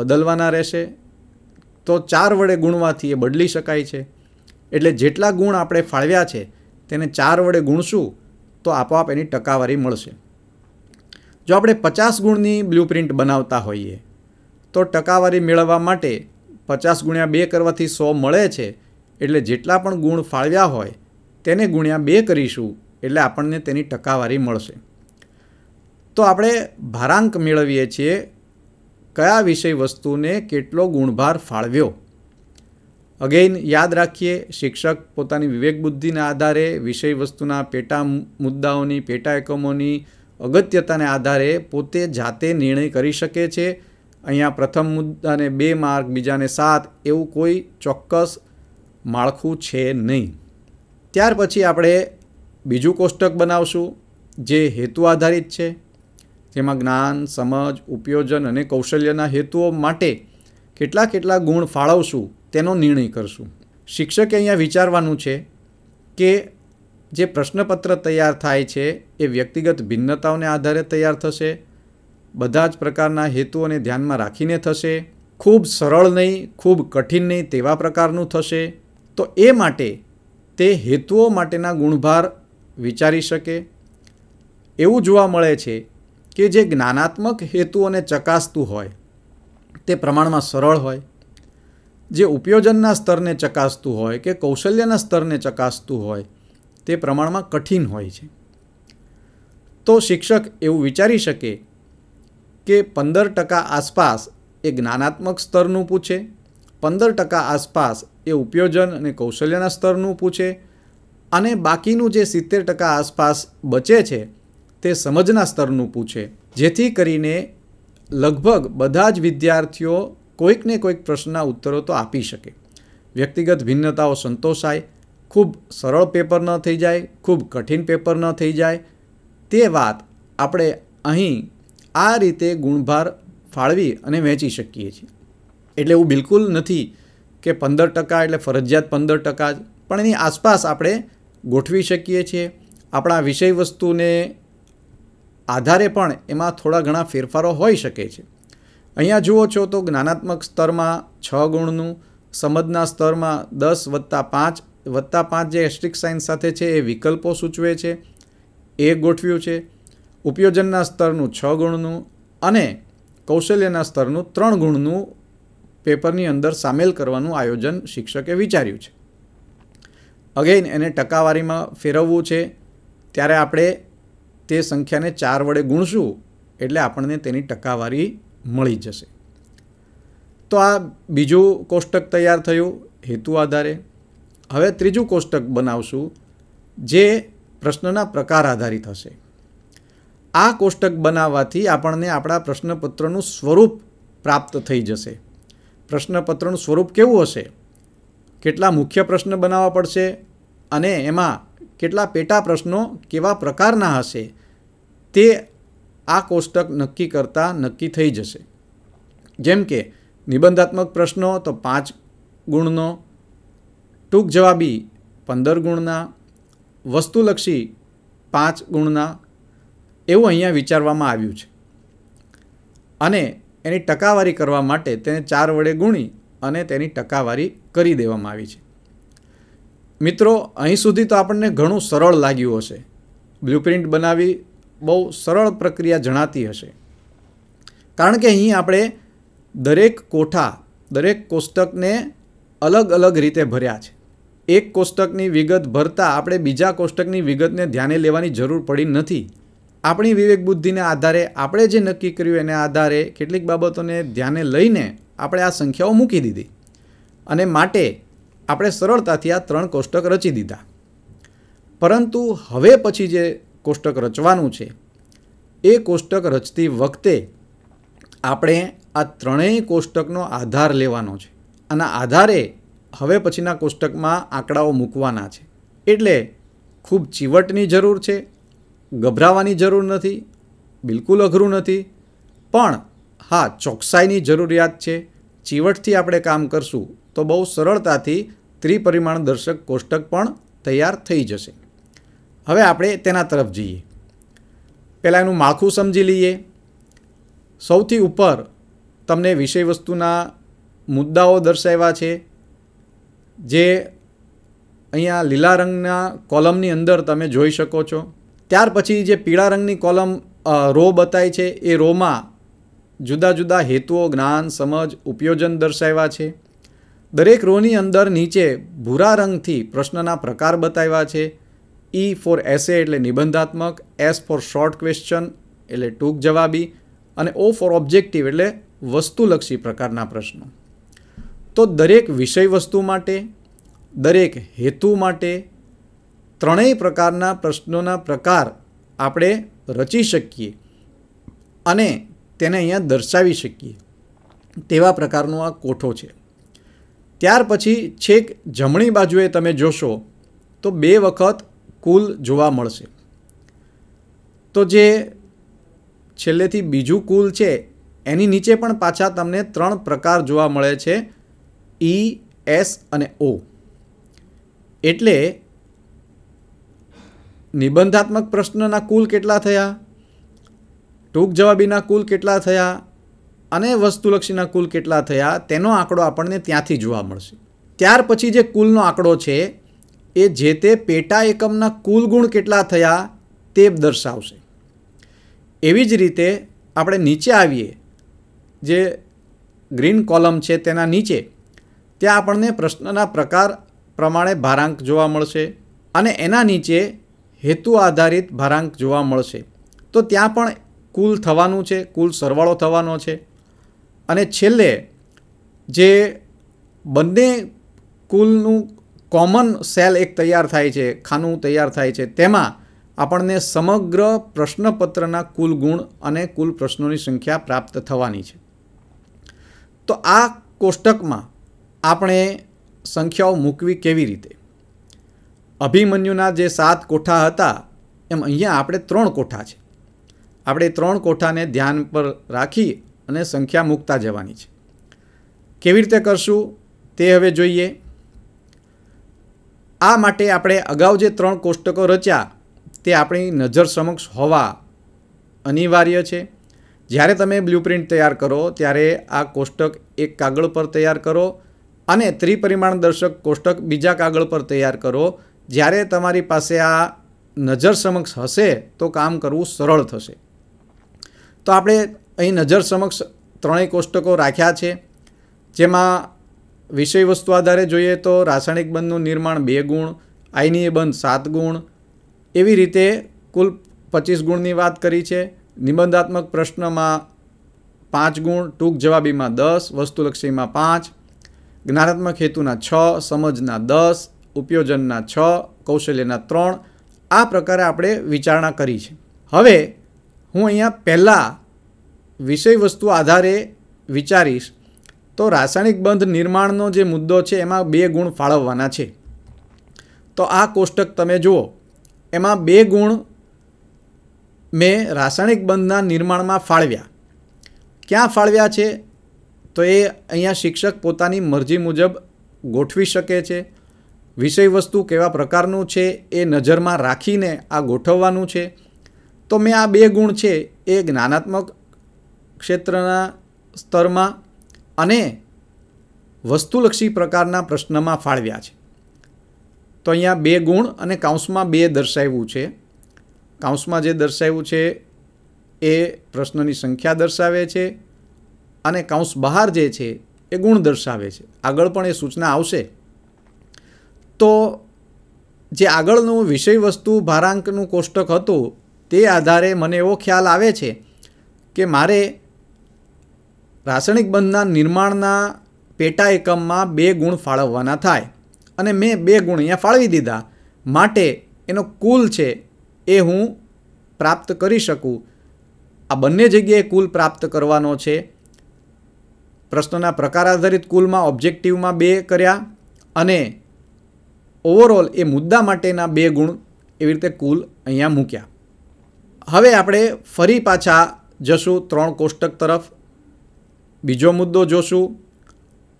બદલવાના રહેશે તો ચાર વડે ગુણવાથી એ બદલી શકાય છે એટલે જેટલા ગુણ આપણે ફાળવ્યા છે તેને ચાર વડે ગુણશું તો આપોઆપ એની ટકાવારી મળશે જો આપણે પચાસ ગુણની પ્રિન્ટ બનાવતા હોઈએ તો ટકાવારી મેળવવા માટે પચાસ ગુણ્યા બે કરવાથી સો મળે છે એટલે જેટલા પણ ગુણ ફાળવ્યા હોય તેને ગુણ્યા બે કરીશું એટલે આપણને તેની ટકાવારી મળશે તો આપણે ભારાંક મેળવીએ છીએ કયા વિષય વસ્તુને કેટલો ગુણભાર ફાળવ્યો અગેન યાદ રાખીએ શિક્ષક પોતાની વિવેક બુદ્ધિના આધારે વિષય વસ્તુના પેટા મુદ્દાઓની પેટા એકમોની અગત્યતાને આધારે પોતે જાતે નિર્ણય કરી શકે છે અહીંયા પ્રથમ મુદ્દાને બે માર્ક બીજાને સાત એવું કોઈ ચોક્કસ માળખું છે નહીં ત્યાર પછી આપણે બીજું કોષ્ટક બનાવશું જે હેતુ આધારિત છે જેમાં જ્ઞાન સમજ ઉપયોજન અને કૌશલ્યના હેતુઓ માટે કેટલા કેટલા ગુણ ફાળવશું તેનો નિર્ણય કરશું શિક્ષકે અહીંયા વિચારવાનું છે કે જે પ્રશ્નપત્ર તૈયાર થાય છે એ વ્યક્તિગત ભિન્નતાઓને આધારે તૈયાર થશે બધા જ પ્રકારના હેતુઓને ધ્યાનમાં રાખીને થશે ખૂબ સરળ નહીં ખૂબ કઠિન નહીં તેવા પ્રકારનું થશે તો એ માટે તે હેતુઓ માટેના ગુણભાર વિચારી શકે એવું જોવા મળે છે કે જે જ્ઞાનાત્મક હેતુઓને ચકાસતું હોય તે પ્રમાણમાં સરળ હોય જે ઉપયોજનના સ્તરને ચકાસતું હોય કે કૌશલ્યના સ્તરને ચકાસતું હોય તે પ્રમાણમાં કઠિન હોય છે તો શિક્ષક એવું વિચારી શકે કે પંદર ટકા આસપાસ એ જ્ઞાનાત્મક સ્તરનું પૂછે પંદર ટકા આસપાસ એ ઉપયોજન અને કૌશલ્યના સ્તરનું પૂછે અને બાકીનું જે સિત્તેર ટકા આસપાસ બચે છે તે સમજના સ્તરનું પૂછે જેથી કરીને લગભગ બધા જ વિદ્યાર્થીઓ કોઈકને કોઈક પ્રશ્નના ઉત્તરો તો આપી શકે વ્યક્તિગત ભિન્નતાઓ સંતોષાય ખૂબ સરળ પેપર ન થઈ જાય ખૂબ કઠિન પેપર ન થઈ જાય તે વાત આપણે અહીં આ રીતે ગુણભાર ફાળવી અને વહેંચી શકીએ છીએ એટલે એવું બિલકુલ નથી કે પંદર ટકા એટલે ફરજિયાત પંદર ટકા જ પણ એની આસપાસ આપણે ગોઠવી શકીએ છીએ આપણા વિષય વસ્તુને આધારે પણ એમાં થોડા ઘણા ફેરફારો હોઈ શકે છે અહીંયા જુઓ છો તો જ્ઞાનાત્મક સ્તરમાં છ ગુણનું સમજના સ્તરમાં દસ વત્તા પાંચ વત્તા પાંચ જે એસ્ટ્રિક સાઇન સાથે છે એ વિકલ્પો સૂચવે છે એ ગોઠવ્યું છે ઉપયોજનના સ્તરનું છ ગુણનું અને કૌશલ્યના સ્તરનું ત્રણ ગુણનું પેપરની અંદર સામેલ કરવાનું આયોજન શિક્ષકે વિચાર્યું છે અગેઇન એને ટકાવારીમાં ફેરવવું છે ત્યારે આપણે તે સંખ્યાને ચાર વડે ગુણશું એટલે આપણને તેની ટકાવારી મળી જશે તો આ બીજું કોષ્ટક તૈયાર થયું હેતુ આધારે હવે ત્રીજું કોષ્ટક બનાવશું જે પ્રશ્નના પ્રકાર આધારિત હશે આ કોષ્ટક બનાવવાથી આપણને આપણા પ્રશ્નપત્રનું સ્વરૂપ પ્રાપ્ત થઈ જશે પ્રશ્નપત્રનું સ્વરૂપ કેવું હશે કેટલા મુખ્ય પ્રશ્ન બનાવવા પડશે અને એમાં કેટલા પેટા પ્રશ્નો કેવા પ્રકારના હશે તે આ કોષ્ટક નક્કી કરતાં નક્કી થઈ જશે જેમ કે નિબંધાત્મક પ્રશ્નો તો પાંચ ગુણનો ટૂંક જવાબી પંદર ગુણના વસ્તુલક્ષી પાંચ ગુણના એવું અહીંયા વિચારવામાં આવ્યું છે અને એની ટકાવારી કરવા માટે તેને ચાર વડે ગુણી અને તેની ટકાવારી કરી દેવામાં આવી છે મિત્રો અહીં સુધી તો આપણને ઘણું સરળ લાગ્યું હશે બ્લુપ્રિન્ટ બનાવી બહુ સરળ પ્રક્રિયા જણાતી હશે કારણ કે અહીં આપણે દરેક કોઠા દરેક કોષ્ટકને અલગ અલગ રીતે ભર્યા છે એક કોષ્ટકની વિગત ભરતા આપણે બીજા કોષ્ટકની વિગતને ધ્યાને લેવાની જરૂર પડી નથી આપણી વિવેક બુદ્ધિને આધારે આપણે જે નક્કી કર્યું એના આધારે કેટલીક બાબતોને ધ્યાને લઈને આપણે આ સંખ્યાઓ મૂકી દીધી અને માટે આપણે સરળતાથી આ ત્રણ કોષ્ટક રચી દીધા પરંતુ હવે પછી જે કોષ્ટક રચવાનું છે એ કોષ્ટક રચતી વખતે આપણે આ ત્રણેય કોષ્ટકનો આધાર લેવાનો છે આના આધારે હવે પછીના કોષ્ટકમાં આંકડાઓ મૂકવાના છે એટલે ખૂબ ચીવટની જરૂર છે ગભરાવાની જરૂર નથી બિલકુલ અઘરું નથી પણ હા ચોકસાઈની જરૂરિયાત છે ચીવટથી આપણે કામ કરશું તો બહુ સરળતાથી ત્રિપરિમાણ દર્શક કોષ્ટક પણ તૈયાર થઈ જશે હવે આપણે તેના તરફ જઈએ પહેલાં એનું માળખું સમજી લઈએ સૌથી ઉપર તમને વિષય વસ્તુના મુદ્દાઓ દર્શાવ્યા છે જે અહીંયા લીલા રંગના કોલમની અંદર તમે જોઈ શકો છો ત્યાર પછી જે પીળા રંગની કોલમ રો બતાય છે એ રોમાં જુદા જુદા હેતુઓ જ્ઞાન સમજ ઉપયોજન દર્શાવ્યા છે દરેક રોની અંદર નીચે ભૂરા રંગથી પ્રશ્નના પ્રકાર બતાવ્યા છે ઈ ફોર એસે એટલે નિબંધાત્મક એસ ફોર શોર્ટ ક્વેશ્ચન એટલે ટૂંક જવાબી અને ઓ ફોર ઓબ્જેક્ટિવ એટલે વસ્તુલક્ષી પ્રકારના પ્રશ્નો તો દરેક વિષય વસ્તુ માટે દરેક હેતુ માટે ત્રણેય પ્રકારના પ્રશ્નોના પ્રકાર આપણે રચી શકીએ અને તેને અહીંયા દર્શાવી શકીએ તેવા પ્રકારનો આ કોઠો છે ત્યાર પછી છેક જમણી બાજુએ તમે જોશો તો બે વખત કુલ જોવા મળશે તો જે છેલ્લેથી બીજું કુલ છે એની નીચે પણ પાછા તમને ત્રણ પ્રકાર જોવા મળે છે ઈ એસ અને ઓ એટલે નિબંધાત્મક પ્રશ્નના કુલ કેટલા થયા ટૂંક જવાબીના કુલ કેટલા થયા અને વસ્તુલક્ષીના કુલ કેટલા થયા તેનો આંકડો આપણને ત્યાંથી જોવા મળશે ત્યાર પછી જે કુલનો આંકડો છે એ જે તે પેટા એકમના કુલ ગુણ કેટલા થયા તે દર્શાવશે એવી જ રીતે આપણે નીચે આવીએ જે ગ્રીન કોલમ છે તેના નીચે ત્યાં આપણને પ્રશ્નના પ્રકાર પ્રમાણે ભારાંક જોવા મળશે અને એના નીચે હેતુ આધારિત ભારાંક જોવા મળશે તો ત્યાં પણ કુલ થવાનું છે કુલ સરવાળો થવાનો છે અને છેલ્લે જે બંને કુલનું કોમન સેલ એક તૈયાર થાય છે ખાનું તૈયાર થાય છે તેમાં આપણને સમગ્ર પ્રશ્નપત્રના કુલ ગુણ અને કુલ પ્રશ્નોની સંખ્યા પ્રાપ્ત થવાની છે તો આ કોષ્ટકમાં આપણે સંખ્યાઓ મૂકવી કેવી રીતે અભિમન્યુના જે સાત કોઠા હતા એમ અહીંયા આપણે ત્રણ કોઠા છે આપણે ત્રણ કોઠાને ધ્યાન પર રાખી અને સંખ્યા મૂકતા જવાની છે કેવી રીતે કરશું તે હવે જોઈએ આ માટે આપણે અગાઉ જે ત્રણ કોષ્ટકો રચ્યા તે આપણી નજર સમક્ષ હોવા અનિવાર્ય છે જ્યારે તમે બ્લુપ્રિન્ટ તૈયાર કરો ત્યારે આ કોષ્ટક એક કાગળ પર તૈયાર કરો અને ત્રિપરિમાણ દર્શક કોષ્ટક બીજા કાગળ પર તૈયાર કરો જ્યારે તમારી પાસે આ નજર સમક્ષ હશે તો કામ કરવું સરળ થશે તો આપણે અહીં નજર સમક્ષ ત્રણેય કોષ્ટકો રાખ્યા છે જેમાં વિષય વસ્તુ આધારે જોઈએ તો રાસાયણિક બંધનું નિર્માણ બે ગુણ આયનીય બંધ સાત ગુણ એવી રીતે કુલ પચીસ ગુણની વાત કરી છે નિબંધાત્મક પ્રશ્નમાં પાંચ ગુણ ટૂંક જવાબીમાં દસ વસ્તુલક્ષીમાં પાંચ જ્ઞાનાત્મક હેતુના છ સમજના દસ ઉપયોજનના છ કૌશલ્યના ત્રણ આ પ્રકારે આપણે વિચારણા કરી છે હવે હું અહીંયા પહેલાં વિષય વસ્તુ આધારે વિચારીશ તો રાસાયણિક બંધ નિર્માણનો જે મુદ્દો છે એમાં બે ગુણ ફાળવવાના છે તો આ કોષ્ટક તમે જુઓ એમાં બે ગુણ મેં રાસાયણિક બંધના નિર્માણમાં ફાળવ્યા ક્યાં ફાળવ્યા છે તો એ અહીંયા શિક્ષક પોતાની મરજી મુજબ ગોઠવી શકે છે વિષય વસ્તુ કેવા પ્રકારનું છે એ નજરમાં રાખીને આ ગોઠવવાનું છે તો મેં આ બે ગુણ છે એ જ્ઞાનાત્મક ક્ષેત્રના સ્તરમાં અને વસ્તુલક્ષી પ્રકારના પ્રશ્નમાં ફાળવ્યા છે તો અહીંયા બે ગુણ અને કાઉન્સમાં બે દર્શાવ્યું છે કાઉન્સમાં જે દર્શાવ્યું છે એ પ્રશ્નની સંખ્યા દર્શાવે છે અને કાઉન્સ બહાર જે છે એ ગુણ દર્શાવે છે આગળ પણ એ સૂચના આવશે તો જે આગળનું વિષય વસ્તુ ભારાંકનું કોષ્ટક હતું તે આધારે મને એવો ખ્યાલ આવે છે કે મારે રાસાયણિક બંધના નિર્માણના પેટા એકમમાં બે ગુણ ફાળવવાના થાય અને મેં બે ગુણ અહીંયા ફાળવી દીધા માટે એનો કુલ છે એ હું પ્રાપ્ત કરી શકું આ બંને જગ્યાએ કુલ પ્રાપ્ત કરવાનો છે પ્રશ્નના પ્રકાર આધારિત કુલમાં ઓબ્જેક્ટિવમાં બે કર્યા અને ઓવરઓલ એ મુદ્દા માટેના બે ગુણ એવી રીતે કુલ અહીંયા મૂક્યા હવે આપણે ફરી પાછા જશું ત્રણ કોષ્ટક તરફ બીજો મુદ્દો જોશું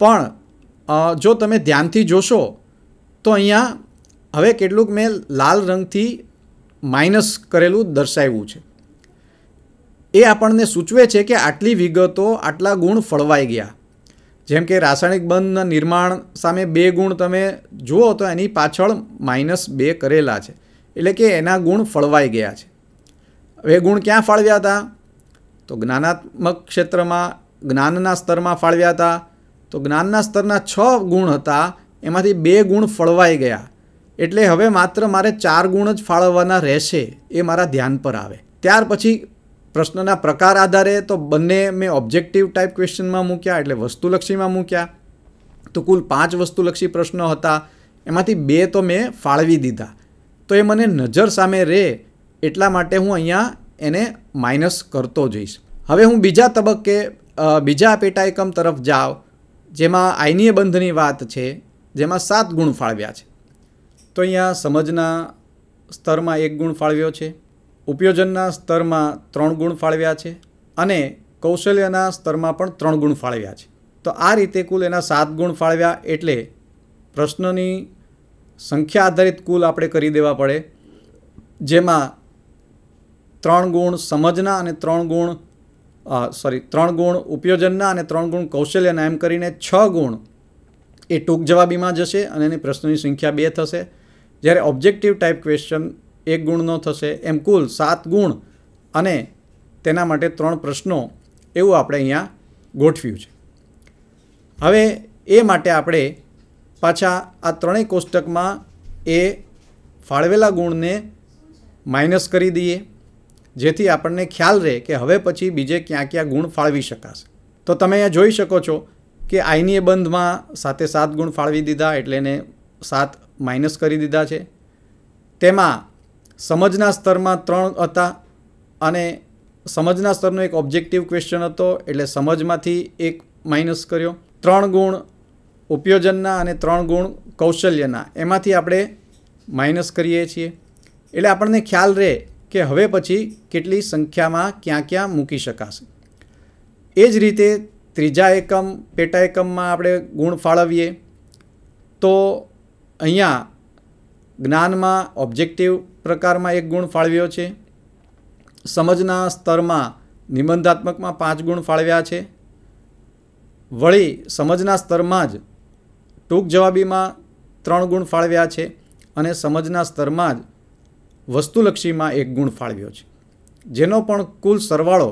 પણ જો તમે ધ્યાનથી જોશો તો અહીંયા હવે કેટલુંક મેં લાલ રંગથી માઇનસ કરેલું દર્શાવ્યું છે એ આપણને સૂચવે છે કે આટલી વિગતો આટલા ગુણ ફળવાઈ ગયા જેમ કે રાસાયણિક બંધના નિર્માણ સામે બે ગુણ તમે જુઓ તો એની પાછળ માઇનસ બે કરેલા છે એટલે કે એના ગુણ ફળવાઈ ગયા છે હવે ગુણ ક્યાં ફાળવ્યા હતા તો જ્ઞાનાત્મક ક્ષેત્રમાં જ્ઞાનના સ્તરમાં ફાળવ્યા હતા તો જ્ઞાનના સ્તરના છ ગુણ હતા એમાંથી બે ગુણ ફળવાઈ ગયા એટલે હવે માત્ર મારે ચાર ગુણ જ ફાળવવાના રહેશે એ મારા ધ્યાન પર આવે ત્યાર પછી પ્રશ્નના પ્રકાર આધારે તો બંને મેં ઓબ્જેક્ટિવ ટાઈપ ક્વેશ્ચનમાં મૂક્યા એટલે વસ્તુલક્ષીમાં મૂક્યા તો કુલ પાંચ વસ્તુલક્ષી પ્રશ્નો હતા એમાંથી બે તો મેં ફાળવી દીધા તો એ મને નજર સામે રહે એટલા માટે હું અહીંયા એને માઇનસ કરતો જઈશ હવે હું બીજા તબક્કે બીજા પેટા એકમ તરફ જાઓ જેમાં આઈનીય બંધની વાત છે જેમાં સાત ગુણ ફાળવ્યા છે તો અહીંયા સમજના સ્તરમાં એક ગુણ ફાળવ્યો છે ઉપયોજનના સ્તરમાં ત્રણ ગુણ ફાળવ્યા છે અને કૌશલ્યના સ્તરમાં પણ ત્રણ ગુણ ફાળવ્યા છે તો આ રીતે કુલ એના સાત ગુણ ફાળવ્યા એટલે પ્રશ્નની સંખ્યા આધારિત કુલ આપણે કરી દેવા પડે જેમાં ત્રણ ગુણ સમજના અને ત્રણ ગુણ સોરી ત્રણ ગુણ ઉપયોજનના અને ત્રણ ગુણ કૌશલ્યના એમ કરીને છ ગુણ એ ટૂંક જવાબીમાં જશે અને એની પ્રશ્નોની સંખ્યા બે થશે જ્યારે ઓબ્જેક્ટિવ ટાઈપ ક્વેશ્ચન એક ગુણનો થશે એમ કુલ સાત ગુણ અને તેના માટે ત્રણ પ્રશ્નો એવું આપણે અહીંયા ગોઠવ્યું છે હવે એ માટે આપણે પાછા આ ત્રણેય કોષ્ટકમાં એ ફાળવેલા ગુણને માઇનસ કરી દઈએ જેથી આપણને ખ્યાલ રહે કે હવે પછી બીજે ક્યાં ક્યાં ગુણ ફાળવી શકાશે તો તમે અહીંયા જોઈ શકો છો કે આઈનીય બંધમાં સાથે સાત ગુણ ફાળવી દીધા એટલે એને સાત માઇનસ કરી દીધા છે તેમાં સમજના સ્તરમાં ત્રણ હતા અને સમજના સ્તરનો એક ઓબ્જેક્ટિવ ક્વેશ્ચન હતો એટલે સમજમાંથી એક માઇનસ કર્યો ત્રણ ગુણ ઉપયોજનના અને ત્રણ ગુણ કૌશલ્યના એમાંથી આપણે માઇનસ કરીએ છીએ એટલે આપણને ખ્યાલ રહે કે હવે પછી કેટલી સંખ્યામાં ક્યાં ક્યાં મૂકી શકાશે એ જ રીતે ત્રીજા એકમ પેટા એકમમાં આપણે ગુણ ફાળવીએ તો અહીંયા જ્ઞાનમાં ઓબ્જેક્ટિવ પ્રકારમાં એક ગુણ ફાળવ્યો છે સમજના સ્તરમાં નિબંધાત્મકમાં પાંચ ગુણ ફાળવ્યા છે વળી સમજના સ્તરમાં જ ટૂંક જવાબીમાં ત્રણ ગુણ ફાળવ્યા છે અને સમજના સ્તરમાં જ વસ્તુલક્ષીમાં એક ગુણ ફાળવ્યો છે જેનો પણ કુલ સરવાળો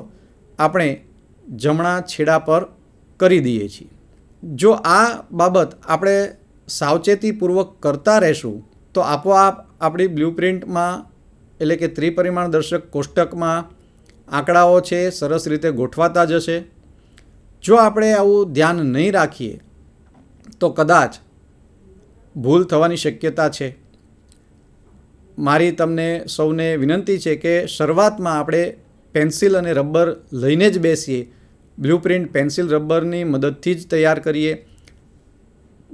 આપણે જમણા છેડા પર કરી દઈએ છીએ જો આ બાબત આપણે સાવચેતીપૂર્વક કરતા રહેશું તો આપોઆપ આપણી બ્લુપ્રિન્ટમાં એટલે કે ત્રિપરિમાણ દર્શક કોષ્ટકમાં આંકડાઓ છે સરસ રીતે ગોઠવાતા જશે જો આપણે આવું ધ્યાન નહીં રાખીએ તો કદાચ ભૂલ થવાની શક્યતા છે મારી તમને સૌને વિનંતી છે કે શરૂઆતમાં આપણે પેન્સિલ અને રબર લઈને જ બેસીએ બ્લુ પ્રિન્ટ પેન્સિલ રબરની મદદથી જ તૈયાર કરીએ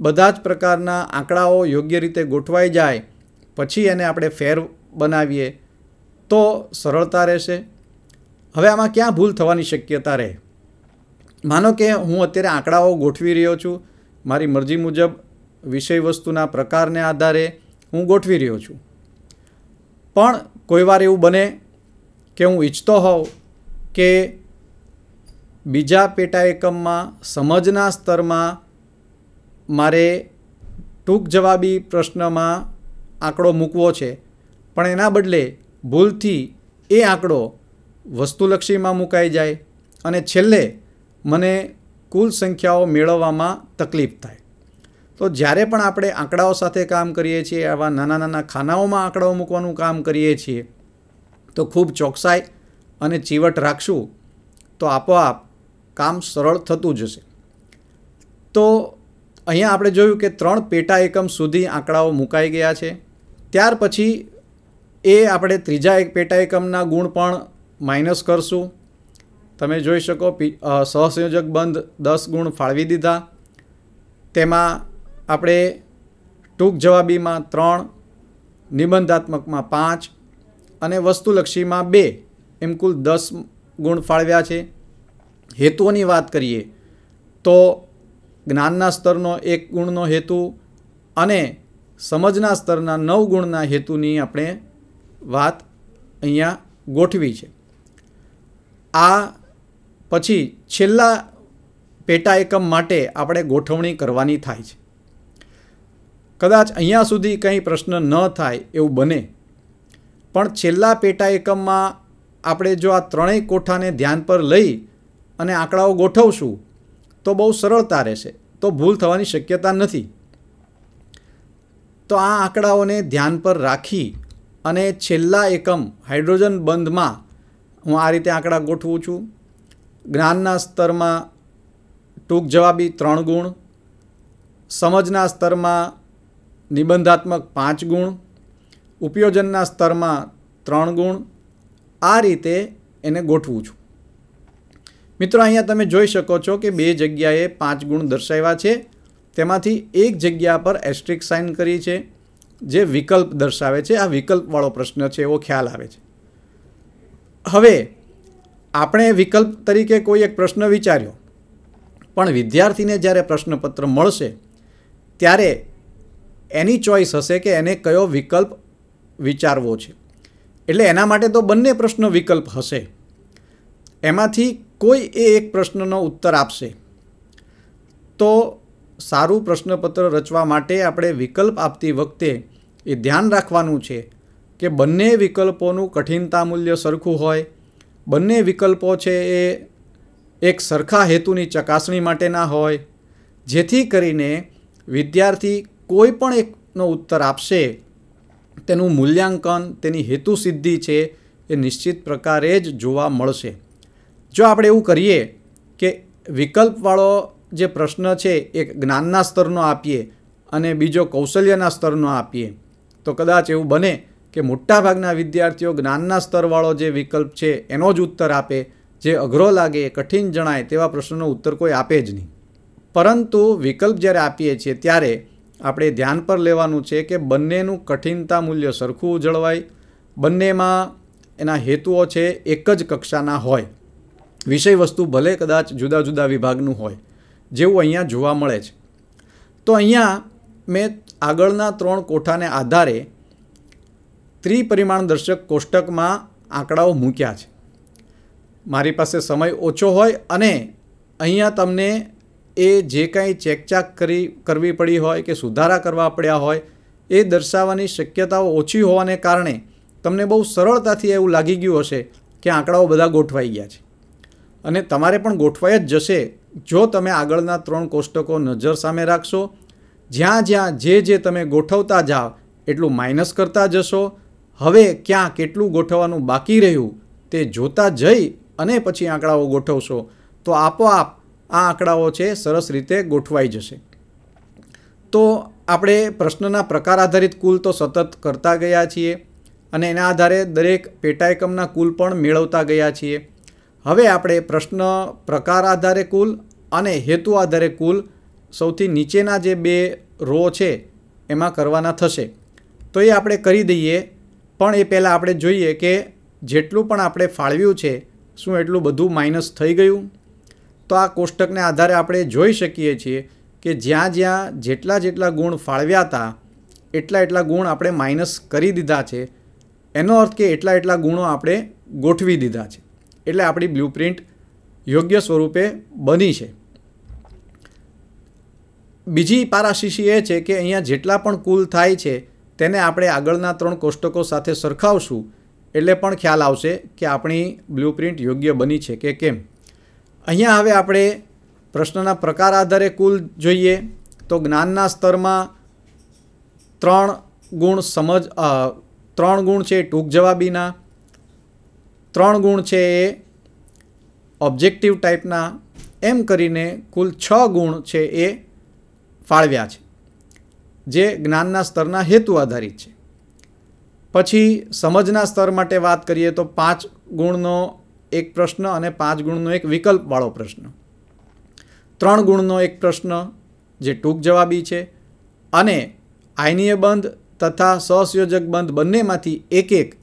બધા જ પ્રકારના આંકડાઓ યોગ્ય રીતે ગોઠવાઈ જાય પછી એને આપણે ફેર બનાવીએ તો સરળતા રહેશે હવે આમાં ક્યાં ભૂલ થવાની શક્યતા રહે માનો કે હું અત્યારે આંકડાઓ ગોઠવી રહ્યો છું મારી મરજી મુજબ વિષય વસ્તુના પ્રકારને આધારે હું ગોઠવી રહ્યો છું પણ કોઈવાર એવું બને કે હું ઈચ્છતો હોઉં કે બીજા પેટા એકમમાં સમજના સ્તરમાં મારે ટૂંક જવાબી પ્રશ્નમાં આંકડો મૂકવો છે પણ એના બદલે ભૂલથી એ આંકડો વસ્તુલક્ષીમાં મુકાઈ જાય અને છેલ્લે મને કુલ સંખ્યાઓ મેળવવામાં તકલીફ થાય તો જ્યારે પણ આપણે આંકડાઓ સાથે કામ કરીએ છીએ આવા નાના નાના ખાનાઓમાં આંકડાઓ મૂકવાનું કામ કરીએ છીએ તો ખૂબ ચોકસાઈ અને ચીવટ રાખશું તો આપોઆપ કામ સરળ થતું જશે તો અહીંયા આપણે જોયું કે ત્રણ પેટા એકમ સુધી આંકડાઓ મુકાઈ ગયા છે ત્યાર પછી એ આપણે ત્રીજા એક પેટા એકમના ગુણ પણ માઇનસ કરશું તમે જોઈ શકો સહસંયોજક બંધ દસ ગુણ ફાળવી દીધા તેમાં આપણે ટૂંક જવાબીમાં ત્રણ નિબંધાત્મકમાં પાંચ અને વસ્તુલક્ષીમાં બે એમ કુલ દસ ગુણ ફાળવ્યા છે હેતુઓની વાત કરીએ તો જ્ઞાનના સ્તરનો એક ગુણનો હેતુ અને સમજના સ્તરના નવ ગુણના હેતુની આપણે વાત અહીંયા ગોઠવી છે આ પછી છેલ્લા પેટા એકમ માટે આપણે ગોઠવણી કરવાની થાય છે કદાચ અહીંયા સુધી કંઈ પ્રશ્ન ન થાય એવું બને પણ છેલ્લા પેટા એકમમાં આપણે જો આ ત્રણેય કોઠાને ધ્યાન પર લઈ અને આંકડાઓ ગોઠવશું તો બહુ સરળતા રહેશે તો ભૂલ થવાની શક્યતા નથી તો આ આંકડાઓને ધ્યાન પર રાખી અને છેલ્લા એકમ હાઇડ્રોજન બંધમાં હું આ રીતે આંકડા ગોઠવું છું જ્ઞાનના સ્તરમાં ટૂંક જવાબી ત્રણ ગુણ સમજના સ્તરમાં નિબંધાત્મક પાંચ ગુણ ઉપયોજનના સ્તરમાં ત્રણ ગુણ આ રીતે એને ગોઠવું છું મિત્રો અહીંયા તમે જોઈ શકો છો કે બે જગ્યાએ પાંચ ગુણ દર્શાવ્યા છે તેમાંથી એક જગ્યા પર એસ્ટ્રિક સાઇન કરી છે જે વિકલ્પ દર્શાવે છે આ વિકલ્પવાળો પ્રશ્ન છે એવો ખ્યાલ આવે છે હવે આપણે વિકલ્પ તરીકે કોઈ એક પ્રશ્ન વિચાર્યો પણ વિદ્યાર્થીને જ્યારે પ્રશ્નપત્ર મળશે ત્યારે એની ચોઈસ હશે કે એને કયો વિકલ્પ વિચારવો છે એટલે એના માટે તો બંને પ્રશ્ન વિકલ્પ હશે એમાંથી કોઈ એ એક પ્રશ્નનો ઉત્તર આપશે તો સારું પ્રશ્નપત્ર રચવા માટે આપણે વિકલ્પ આપતી વખતે એ ધ્યાન રાખવાનું છે કે બંને વિકલ્પોનું કઠિનતા મૂલ્ય સરખું હોય બંને વિકલ્પો છે એ એક સરખા હેતુની ચકાસણી માટેના હોય જેથી કરીને વિદ્યાર્થી કોઈ પણ એકનો ઉત્તર આપશે તેનું મૂલ્યાંકન તેની હેતુ સિદ્ધિ છે એ નિશ્ચિત પ્રકારે જ જોવા મળશે જો આપણે એવું કરીએ કે વિકલ્પવાળો જે પ્રશ્ન છે એક જ્ઞાનના સ્તરનો આપીએ અને બીજો કૌશલ્યના સ્તરનો આપીએ તો કદાચ એવું બને કે મોટાભાગના વિદ્યાર્થીઓ જ્ઞાનના સ્તરવાળો જે વિકલ્પ છે એનો જ ઉત્તર આપે જે અઘરો લાગે કઠિન જણાય તેવા પ્રશ્નનો ઉત્તર કોઈ આપે જ નહીં પરંતુ વિકલ્પ જ્યારે આપીએ છીએ ત્યારે આપણે ધ્યાન પર લેવાનું છે કે બંનેનું કઠિનતા મૂલ્ય સરખું ઉજળવાય બંનેમાં એના હેતુઓ છે એક જ કક્ષાના હોય વિષય વસ્તુ ભલે કદાચ જુદા જુદા વિભાગનું હોય જેવું અહીંયા જોવા મળે છે તો અહીંયા મેં આગળના ત્રણ કોઠાને આધારે ત્રિપરિમાણ દર્શક કોષ્ટકમાં આંકડાઓ મૂક્યા છે મારી પાસે સમય ઓછો હોય અને અહીંયા તમને એ જે કાંઈ ચેકચાક કરી કરવી પડી હોય કે સુધારા કરવા પડ્યા હોય એ દર્શાવવાની શક્યતાઓ ઓછી હોવાને કારણે તમને બહુ સરળતાથી એવું લાગી ગયું હશે કે આંકડાઓ બધા ગોઠવાઈ ગયા છે અને તમારે પણ ગોઠવાઈ જ જશે જો તમે આગળના ત્રણ કોષ્ટકો નજર સામે રાખશો જ્યાં જ્યાં જે જે તમે ગોઠવતા જાઓ એટલું માઇનસ કરતા જશો હવે ક્યાં કેટલું ગોઠવવાનું બાકી રહ્યું તે જોતા જઈ અને પછી આંકડાઓ ગોઠવશો તો આપોઆપ આ આંકડાઓ છે સરસ રીતે ગોઠવાઈ જશે તો આપણે પ્રશ્નના પ્રકાર આધારિત કુલ તો સતત કરતા ગયા છીએ અને એના આધારે દરેક પેટા એકમના કુલ પણ મેળવતા ગયા છીએ હવે આપણે પ્રશ્ન પ્રકાર આધારે કુલ અને હેતુ આધારે કુલ સૌથી નીચેના જે બે રો છે એમાં કરવાના થશે તો એ આપણે કરી દઈએ પણ એ પહેલાં આપણે જોઈએ કે જેટલું પણ આપણે ફાળવ્યું છે શું એટલું બધું માઇનસ થઈ ગયું તો આ કોષ્ટકને આધારે આપણે જોઈ શકીએ છીએ કે જ્યાં જ્યાં જેટલા જેટલા ગુણ ફાળવ્યા હતા એટલા એટલા ગુણ આપણે માઇનસ કરી દીધા છે એનો અર્થ કે એટલા એટલા ગુણો આપણે ગોઠવી દીધા છે એટલે આપણી બ્લુપ્રિન્ટ યોગ્ય સ્વરૂપે બની છે બીજી પારાશીશી એ છે કે અહીંયા જેટલા પણ કુલ થાય છે તેને આપણે આગળના ત્રણ કોષ્ટકો સાથે સરખાવશું એટલે પણ ખ્યાલ આવશે કે આપણી બ્લુપ્રિન્ટ યોગ્ય બની છે કે કેમ અહીંયા હવે આપણે પ્રશ્નના પ્રકાર આધારે કુલ જોઈએ તો જ્ઞાનના સ્તરમાં ત્રણ ગુણ સમજ ત્રણ ગુણ છે ટૂંક જવાબીના ત્રણ ગુણ છે એ ઓબ્જેક્ટિવ ટાઈપના એમ કરીને કુલ છ ગુણ છે એ ફાળવ્યા છે જે જ્ઞાનના સ્તરના હેતુ આધારિત છે પછી સમજના સ્તર માટે વાત કરીએ તો પાંચ ગુણનો એક પ્રશ્ન અને પાંચ ગુણનો એક વિકલ્પવાળો પ્રશ્ન ત્રણ ગુણનો એક પ્રશ્ન જે ટૂંક જવાબી છે અને આયનીય બંધ તથા સહસંયોજક બંધ બંનેમાંથી એક એક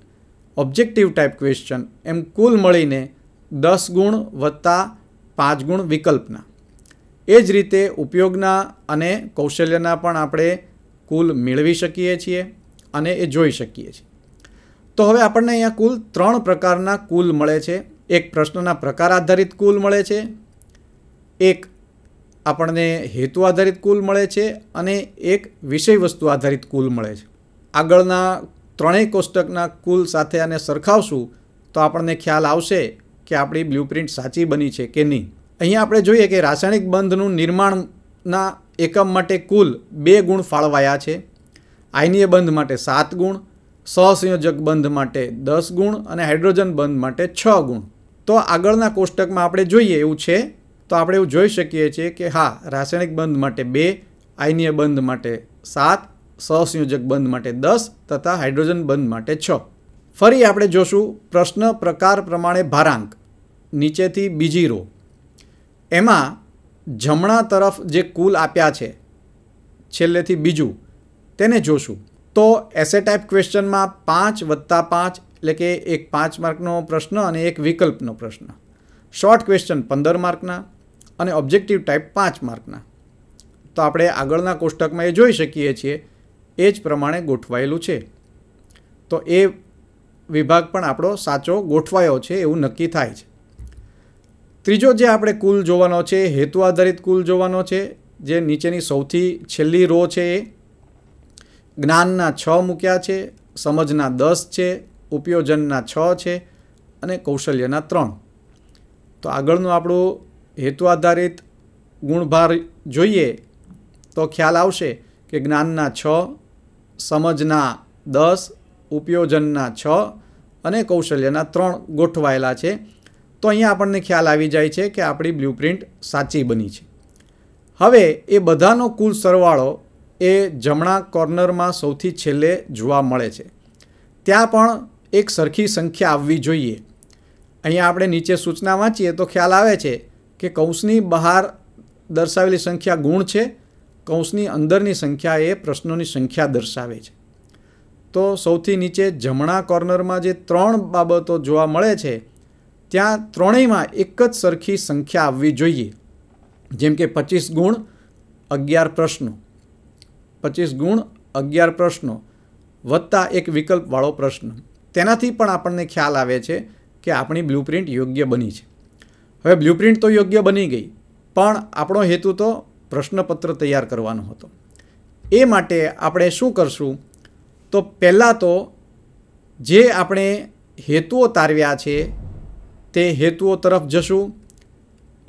ઓબ્જેક્ટિવ ટાઈપ ક્વેશ્ચન એમ કુલ મળીને દસ ગુણ વત્તા પાંચ ગુણ વિકલ્પના એ જ રીતે ઉપયોગના અને કૌશલ્યના પણ આપણે કુલ મેળવી શકીએ છીએ અને એ જોઈ શકીએ છીએ તો હવે આપણને અહીંયા કુલ ત્રણ પ્રકારના કુલ મળે છે એક પ્રશ્નના પ્રકાર આધારિત કુલ મળે છે એક આપણને હેતુ આધારિત કુલ મળે છે અને એક વિષય વસ્તુ આધારિત કુલ મળે છે આગળના ત્રણેય કોષ્ટકના કુલ સાથે આને સરખાવશું તો આપણને ખ્યાલ આવશે કે આપણી બ્લુપ્રિન્ટ સાચી બની છે કે નહીં અહીંયા આપણે જોઈએ કે રાસાયણિક બંધનું નિર્માણના એકમ માટે કુલ બે ગુણ ફાળવાયા છે આયનીય બંધ માટે સાત ગુણ સહસંયોજક બંધ માટે દસ ગુણ અને હાઇડ્રોજન બંધ માટે છ ગુણ તો આગળના કોષ્ટકમાં આપણે જોઈએ એવું છે તો આપણે એવું જોઈ શકીએ છીએ કે હા રાસાયણિક બંધ માટે બે આયનીય બંધ માટે સાત સહસંયોજક બંધ માટે દસ તથા હાઇડ્રોજન બંધ માટે છ ફરી આપણે જોશું પ્રશ્ન પ્રકાર પ્રમાણે ભારાંક નીચેથી બીજી રો એમાં જમણા તરફ જે કુલ આપ્યા છે છેલ્લેથી બીજું તેને જોશું તો એસે ટાઈપ ક્વેશ્ચનમાં પાંચ વત્તા પાંચ એટલે કે એક પાંચ માર્કનો પ્રશ્ન અને એક વિકલ્પનો પ્રશ્ન શોર્ટ ક્વેશ્ચન પંદર માર્કના અને ઓબ્જેક્ટિવ ટાઈપ પાંચ માર્કના તો આપણે આગળના કોષ્ટકમાં એ જોઈ શકીએ છીએ એ જ પ્રમાણે ગોઠવાયેલું છે તો એ વિભાગ પણ આપણો સાચો ગોઠવાયો છે એવું નક્કી થાય છે ત્રીજો જે આપણે કુલ જોવાનો છે હેતુ આધારિત કુલ જોવાનો છે જે નીચેની સૌથી છેલ્લી રો છે એ જ્ઞાનના છ મૂક્યા છે સમજના દસ છે ઉપયોજનના છ છે અને કૌશલ્યના ત્રણ તો આગળનું આપણું હેતુ આધારિત ગુણભાર જોઈએ તો ખ્યાલ આવશે કે જ્ઞાનના છ સમજના દસ ઉપયોજનના છ અને કૌશલ્યના ત્રણ ગોઠવાયેલા છે તો અહીંયા આપણને ખ્યાલ આવી જાય છે કે આપણી બ્લુપ્રિન્ટ સાચી બની છે હવે એ બધાનો કુલ સરવાળો એ જમણા કોર્નરમાં સૌથી છેલ્લે જોવા મળે છે ત્યાં પણ એક સરખી સંખ્યા આવવી જોઈએ અહીંયા આપણે નીચે સૂચના વાંચીએ તો ખ્યાલ આવે છે કે કૌંસની બહાર દર્શાવેલી સંખ્યા ગુણ છે કૌંસની અંદરની સંખ્યા એ પ્રશ્નોની સંખ્યા દર્શાવે છે તો સૌથી નીચે જમણા કોર્નરમાં જે ત્રણ બાબતો જોવા મળે છે ત્યાં ત્રણેયમાં એક જ સરખી સંખ્યા આવવી જોઈએ જેમ કે પચીસ ગુણ અગિયાર પ્રશ્નો પચીસ ગુણ અગિયાર પ્રશ્નો વત્તા એક વિકલ્પવાળો પ્રશ્ન તેનાથી પણ આપણને ખ્યાલ આવે છે કે આપણી બ્લુપ્રિન્ટ યોગ્ય બની છે હવે બ્લુપ્રિન્ટ તો યોગ્ય બની ગઈ પણ આપણો હેતુ તો પ્રશ્નપત્ર તૈયાર કરવાનો હતો એ માટે આપણે શું કરશું તો પહેલાં તો જે આપણે હેતુઓ તારવ્યા છે તે હેતુઓ તરફ જશું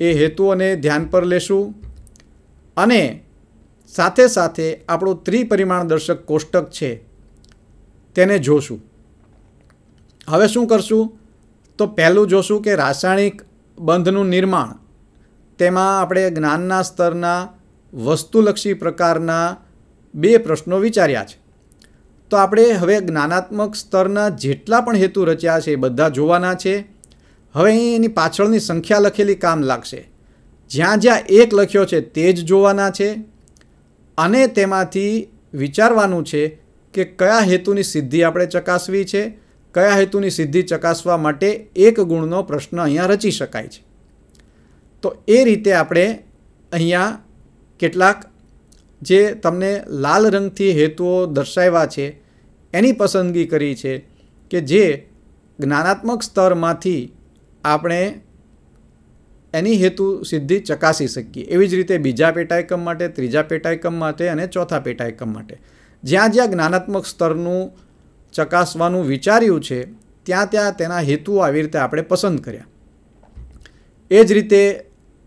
એ હેતુઓને ધ્યાન પર લેશું અને સાથે સાથે આપણું ત્રિપરિમાણદર્શક કોષ્ટક છે તેને જોશું હવે શું કરશું તો પહેલું જોશું કે રાસાયણિક બંધનું નિર્માણ તેમાં આપણે જ્ઞાનના સ્તરના વસ્તુલક્ષી પ્રકારના બે પ્રશ્નો વિચાર્યા છે તો આપણે હવે જ્ઞાનાત્મક સ્તરના જેટલા પણ હેતુ રચ્યા છે એ બધા જોવાના છે હવે અહીં એની પાછળની સંખ્યા લખેલી કામ લાગશે જ્યાં જ્યાં એક લખ્યો છે તે જ જોવાના છે અને તેમાંથી વિચારવાનું છે કે કયા હેતુની સિદ્ધિ આપણે ચકાસવી છે કયા હેતુની સિદ્ધિ ચકાસવા માટે એક ગુણનો પ્રશ્ન અહીંયા રચી શકાય છે તો એ રીતે આપણે અહીંયા કેટલાક જે તમને લાલ રંગથી હેતુઓ દર્શાવ્યા છે એની પસંદગી કરી છે કે જે જ્ઞાનાત્મક સ્તરમાંથી આપણે એની હેતુ સિદ્ધિ ચકાસી શકીએ એવી જ રીતે બીજા પેટાયકમ માટે ત્રીજા પેટાયકમ માટે અને ચોથા પેટાયકમ માટે જ્યાં જ્યાં જ્ઞાનાત્મક સ્તરનું ચકાસવાનું વિચાર્યું છે ત્યાં ત્યાં તેના હેતુઓ આવી રીતે આપણે પસંદ કર્યા એ જ રીતે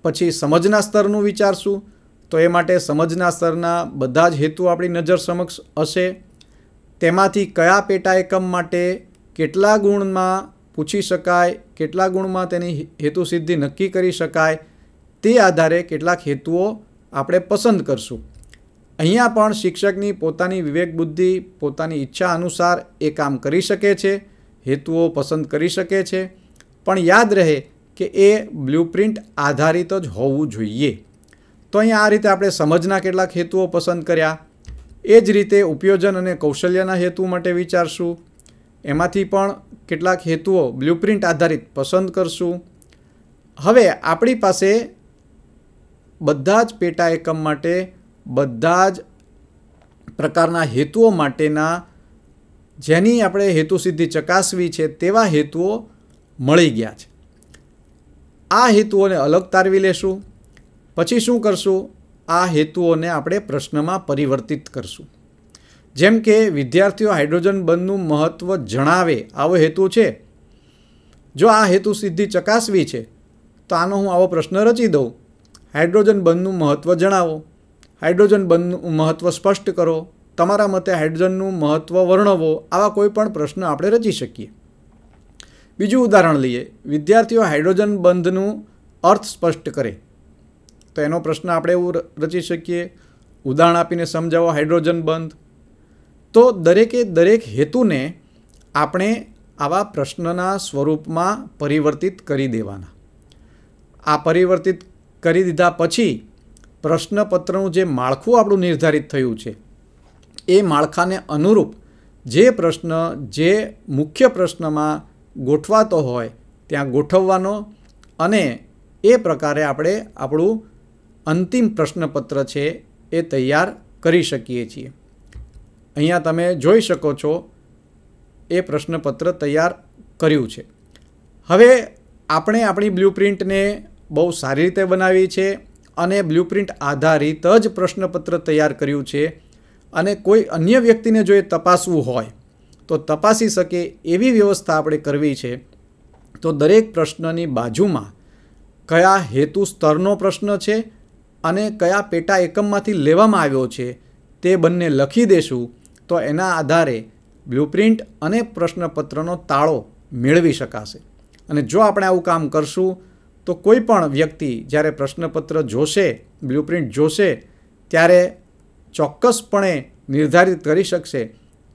પછી સમજના સ્તરનું વિચારશું તો એ માટે સમજના સ્તરના બધા જ હેતુ આપણી નજર સમક્ષ હશે તેમાંથી કયા પેટા એકમ માટે કેટલા ગુણમાં પૂછી શકાય કેટલા ગુણમાં તેની હેતુ સિદ્ધિ નક્કી કરી શકાય તે આધારે કેટલાક હેતુઓ આપણે પસંદ કરશું અહીંયા પણ શિક્ષકની પોતાની વિવેક બુદ્ધિ પોતાની ઈચ્છા અનુસાર એ કામ કરી શકે છે હેતુઓ પસંદ કરી શકે છે પણ યાદ રહે કે એ બ્લુપ્રિન્ટ આધારિત જ હોવું જોઈએ તો અહીંયા આ રીતે આપણે સમજના કેટલાક હેતુઓ પસંદ કર્યા એ જ રીતે ઉપયોજન અને કૌશલ્યના હેતુ માટે વિચારશું એમાંથી પણ કેટલાક હેતુઓ બ્લુપ્રિન્ટ આધારિત પસંદ કરશું હવે આપણી પાસે બધા જ પેટા એકમ માટે બધા જ પ્રકારના હેતુઓ માટેના જેની આપણે હેતુ સિદ્ધિ ચકાસવી છે તેવા હેતુઓ મળી ગયા છે આ હેતુઓને અલગ તારવી લેશું પછી શું કરશું આ હેતુઓને આપણે પ્રશ્નમાં પરિવર્તિત કરશું જેમ કે વિદ્યાર્થીઓ હાઇડ્રોજન બંધનું મહત્ત્વ જણાવે આવો હેતુ છે જો આ હેતુ સિદ્ધિ ચકાસવી છે તો આનો હું આવો પ્રશ્ન રચી દઉં હાઇડ્રોજન બંધનું મહત્ત્વ જણાવો હાઇડ્રોજન બંધનું મહત્ત્વ સ્પષ્ટ કરો તમારા મતે હાઇડ્રોજનનું મહત્ત્વ વર્ણવો આવા કોઈ પણ પ્રશ્ન આપણે રચી શકીએ બીજું ઉદાહરણ લઈએ વિદ્યાર્થીઓ હાઇડ્રોજન બંધનું અર્થ સ્પષ્ટ કરે તો એનો પ્રશ્ન આપણે એવું રચી શકીએ ઉદાહરણ આપીને સમજાવો હાઇડ્રોજન બંધ તો દરેકે દરેક હેતુને આપણે આવા પ્રશ્નના સ્વરૂપમાં પરિવર્તિત કરી દેવાના આ પરિવર્તિત કરી દીધા પછી પ્રશ્નપત્રનું જે માળખું આપણું નિર્ધારિત થયું છે એ માળખાને અનુરૂપ જે પ્રશ્ન જે મુખ્ય પ્રશ્નમાં ગોઠવાતો હોય ત્યાં ગોઠવવાનો અને એ પ્રકારે આપણે આપણું અંતિમ પ્રશ્નપત્ર છે એ તૈયાર કરી શકીએ છીએ અહીંયા તમે જોઈ શકો છો એ પ્રશ્નપત્ર તૈયાર કર્યું છે હવે આપણે આપણી બ્લુ પ્રિન્ટને બહુ સારી રીતે બનાવી છે અને બ્લુપ્રિન્ટ આધારિત જ પ્રશ્નપત્ર તૈયાર કર્યું છે અને કોઈ અન્ય વ્યક્તિને જો એ તપાસવું હોય તો તપાસી શકે એવી વ્યવસ્થા આપણે કરવી છે તો દરેક પ્રશ્નની બાજુમાં કયા હેતુ સ્તરનો પ્રશ્ન છે અને કયા પેટા એકમમાંથી લેવામાં આવ્યો છે તે બંને લખી દેશું તો એના આધારે બ્લુપ્રિન્ટ અને પ્રશ્નપત્રનો તાળો મેળવી શકાશે અને જો આપણે આવું કામ કરશું તો કોઈ પણ વ્યક્તિ જ્યારે પ્રશ્નપત્ર જોશે બ્લુપ્રિન્ટ જોશે ત્યારે ચોક્કસપણે નિર્ધારિત કરી શકશે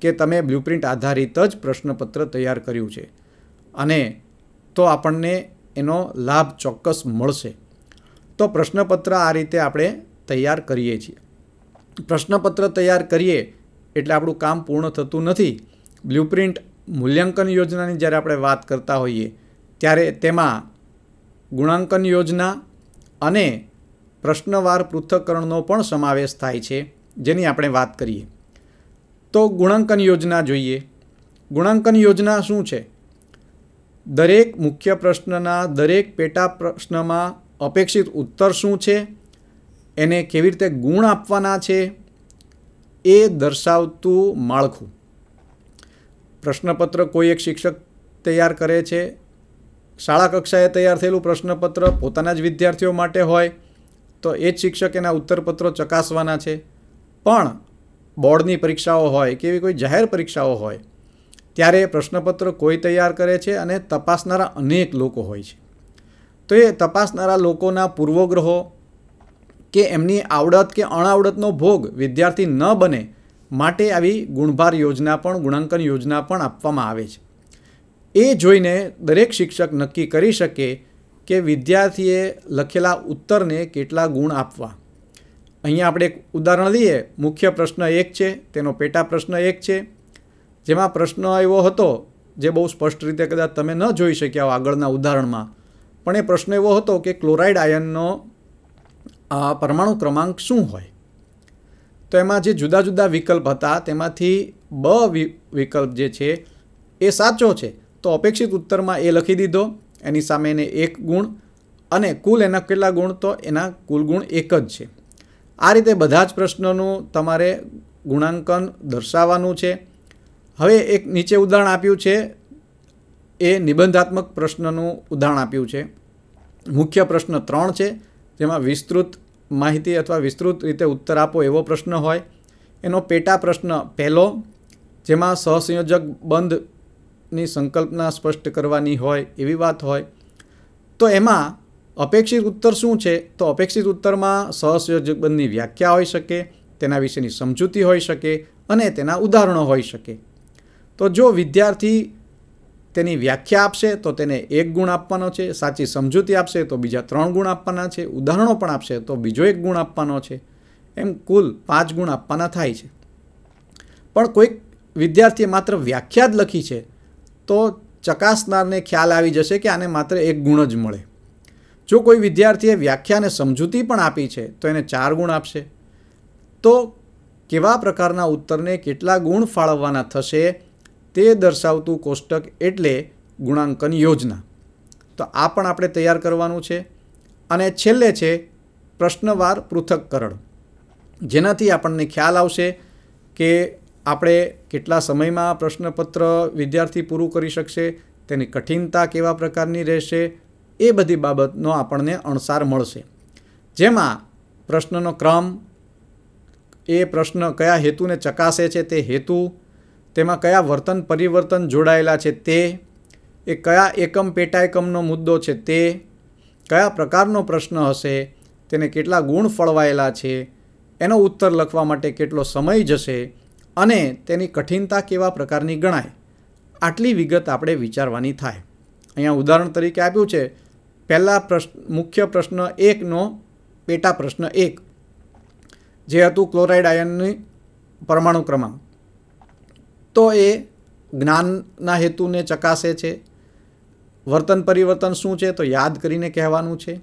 કે તમે બ્લુપ્રિન્ટ આધારિત જ પ્રશ્નપત્ર તૈયાર કર્યું છે અને તો આપણને એનો લાભ ચોક્કસ મળશે તો પ્રશ્નપત્ર આ રીતે આપણે તૈયાર કરીએ છીએ પ્રશ્નપત્ર તૈયાર કરીએ એટલે આપણું કામ પૂર્ણ થતું નથી બ્લુપ્રિન્ટ મૂલ્યાંકન યોજનાની જ્યારે આપણે વાત કરતા હોઈએ ત્યારે તેમાં ગુણાંકન યોજના અને પ્રશ્નવાર પૃથ્થકરણનો પણ સમાવેશ થાય છે જેની આપણે વાત કરીએ તો ગુણાંકન યોજના જોઈએ ગુણાંકન યોજના શું છે દરેક મુખ્ય પ્રશ્નના દરેક પેટા પ્રશ્નમાં અપેક્ષિત ઉત્તર શું છે એને કેવી રીતે ગુણ આપવાના છે એ દર્શાવતું માળખું પ્રશ્નપત્ર કોઈ એક શિક્ષક તૈયાર કરે છે શાળા કક્ષાએ તૈયાર થયેલું પ્રશ્નપત્ર પોતાના જ વિદ્યાર્થીઓ માટે હોય તો એ જ શિક્ષક એના ઉત્તરપત્રો ચકાસવાના છે પણ બોર્ડની પરીક્ષાઓ હોય કે એવી કોઈ જાહેર પરીક્ષાઓ હોય ત્યારે પ્રશ્નપત્ર કોઈ તૈયાર કરે છે અને તપાસનારા અનેક લોકો હોય છે તો એ તપાસનારા લોકોના પૂર્વગ્રહો કે એમની આવડત કે અણઆવડતનો ભોગ વિદ્યાર્થી ન બને માટે આવી ગુણભાર યોજના પણ ગુણાંકન યોજના પણ આપવામાં આવે છે એ જોઈને દરેક શિક્ષક નક્કી કરી શકે કે વિદ્યાર્થીએ લખેલા ઉત્તરને કેટલા ગુણ આપવા અહીંયા આપણે એક ઉદાહરણ લઈએ મુખ્ય પ્રશ્ન એક છે તેનો પેટા પ્રશ્ન એક છે જેમાં પ્રશ્ન એવો હતો જે બહુ સ્પષ્ટ રીતે કદાચ તમે ન જોઈ શક્યા હો આગળના ઉદાહરણમાં પણ એ પ્રશ્ન એવો હતો કે ક્લોરાઇડ આયનનો પરમાણુ ક્રમાંક શું હોય તો એમાં જે જુદા જુદા વિકલ્પ હતા તેમાંથી બ વિકલ્પ જે છે એ સાચો છે તો અપેક્ષિત ઉત્તરમાં એ લખી દીધો એની સામે એને એક ગુણ અને કુલ એના કેટલા ગુણ તો એના કુલ ગુણ એક જ છે આ રીતે બધા જ પ્રશ્નોનું તમારે ગુણાંકન દર્શાવવાનું છે હવે એક નીચે ઉદાહરણ આપ્યું છે એ નિબંધાત્મક પ્રશ્નનું ઉદાહરણ આપ્યું છે મુખ્ય પ્રશ્ન ત્રણ છે જેમાં વિસ્તૃત માહિતી અથવા વિસ્તૃત રીતે ઉત્તર આપો એવો પ્રશ્ન હોય એનો પેટા પ્રશ્ન પહેલો જેમાં સહસંયોજક બંધ પ્રોજેક્ટની સંકલ્પના સ્પષ્ટ કરવાની હોય એવી વાત હોય તો એમાં અપેક્ષિત ઉત્તર શું છે તો અપેક્ષિત ઉત્તરમાં સહસંયોજકબંધની વ્યાખ્યા હોઈ શકે તેના વિશેની સમજૂતી હોઈ શકે અને તેના ઉદાહરણો હોઈ શકે તો જો વિદ્યાર્થી તેની વ્યાખ્યા આપશે તો તેને એક ગુણ આપવાનો છે સાચી સમજૂતી આપશે તો બીજા ત્રણ ગુણ આપવાના છે ઉદાહરણો પણ આપશે તો બીજો એક ગુણ આપવાનો છે એમ કુલ પાંચ ગુણ આપવાના થાય છે પણ કોઈક વિદ્યાર્થીએ માત્ર વ્યાખ્યા જ લખી છે તો ચકાસનારને ખ્યાલ આવી જશે કે આને માત્ર એક ગુણ જ મળે જો કોઈ વિદ્યાર્થીએ વ્યાખ્યાને સમજૂતી પણ આપી છે તો એને ચાર ગુણ આપશે તો કેવા પ્રકારના ઉત્તરને કેટલા ગુણ ફાળવવાના થશે તે દર્શાવતું કોષ્ટક એટલે ગુણાંકન યોજના તો આ પણ આપણે તૈયાર કરવાનું છે અને છેલ્લે છે પ્રશ્નવાર પૃથક્કરણ જેનાથી આપણને ખ્યાલ આવશે કે આપણે કેટલા સમયમાં પ્રશ્નપત્ર વિદ્યાર્થી પૂરું કરી શકશે તેની કઠિનતા કેવા પ્રકારની રહેશે એ બધી બાબતનો આપણને અણસાર મળશે જેમાં પ્રશ્નનો ક્રમ એ પ્રશ્ન કયા હેતુને ચકાસે છે તે હેતુ તેમાં કયા વર્તન પરિવર્તન જોડાયેલા છે તે એ કયા એકમ પેટા એકમનો મુદ્દો છે તે કયા પ્રકારનો પ્રશ્ન હશે તેને કેટલા ગુણ ફળવાયેલા છે એનો ઉત્તર લખવા માટે કેટલો સમય જશે અને તેની કઠિનતા કેવા પ્રકારની ગણાય આટલી વિગત આપણે વિચારવાની થાય અહીંયા ઉદાહરણ તરીકે આપ્યું છે પહેલાં પ્રશ્ન મુખ્ય પ્રશ્ન એકનો પેટા પ્રશ્ન એક જે હતું ક્લોરાઇડ આયનની પરમાણુ ક્રમાંક તો એ જ્ઞાનના હેતુને ચકાસે છે વર્તન પરિવર્તન શું છે તો યાદ કરીને કહેવાનું છે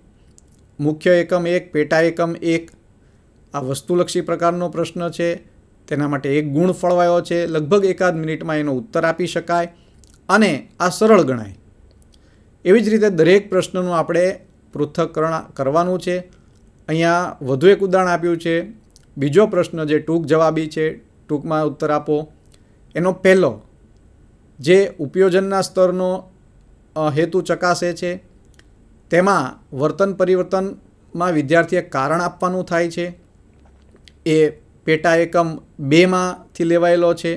મુખ્ય એકમ એક પેટા એકમ એક આ વસ્તુલક્ષી પ્રકારનો પ્રશ્ન છે તેના માટે એક ગુણ ફળવાયો છે લગભગ એકાદ મિનિટમાં એનો ઉત્તર આપી શકાય અને આ સરળ ગણાય એવી જ રીતે દરેક પ્રશ્નનું આપણે પૃથ્થકરણ કરવાનું છે અહીંયા વધુ એક ઉદાહરણ આપ્યું છે બીજો પ્રશ્ન જે ટૂંક જવાબી છે ટૂંકમાં ઉત્તર આપો એનો પહેલો જે ઉપયોજનના સ્તરનો હેતુ ચકાસે છે તેમાં વર્તન પરિવર્તનમાં વિદ્યાર્થીએ કારણ આપવાનું થાય છે એ પેટા એકમ બેમાંથી લેવાયેલો છે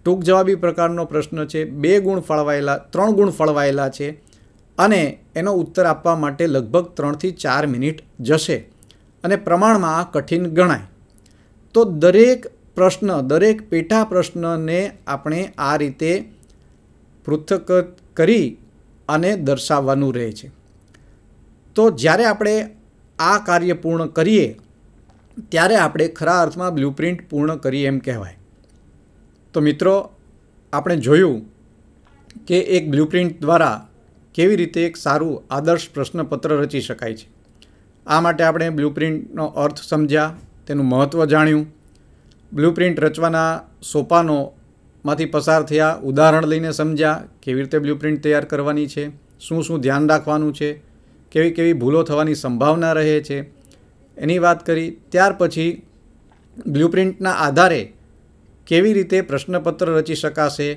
ટૂંક જવાબી પ્રકારનો પ્રશ્ન છે બે ગુણ ફળવાયેલા ત્રણ ગુણ ફળવાયેલા છે અને એનો ઉત્તર આપવા માટે લગભગ ત્રણથી ચાર મિનિટ જશે અને પ્રમાણમાં આ કઠિન ગણાય તો દરેક પ્રશ્ન દરેક પેટા પ્રશ્નને આપણે આ રીતે પૃથક કરી અને દર્શાવવાનું રહે છે તો જ્યારે આપણે આ કાર્ય પૂર્ણ કરીએ ત્યારે આપણે ખરા અર્થમાં બ્લુપ્રિન્ટ પૂર્ણ કરી એમ કહેવાય તો મિત્રો આપણે જોયું કે એક બ્લુપ્રિન્ટ દ્વારા કેવી રીતે એક સારું આદર્શ પ્રશ્નપત્ર રચી શકાય છે આ માટે આપણે બ્લુપ્રિન્ટનો અર્થ સમજ્યા તેનું મહત્ત્વ જાણ્યું બ્લુપ્રિન્ટ રચવાના સોપાનોમાંથી પસાર થયા ઉદાહરણ લઈને સમજ્યા કેવી રીતે બ્લુપ્રિન્ટ તૈયાર કરવાની છે શું શું ધ્યાન રાખવાનું છે કેવી કેવી ભૂલો થવાની સંભાવના રહે છે એની વાત કરી ત્યાર પછી બ્લ્યુપ્રિન્ટના આધારે કેવી રીતે પ્રશ્નપત્ર રચી શકાશે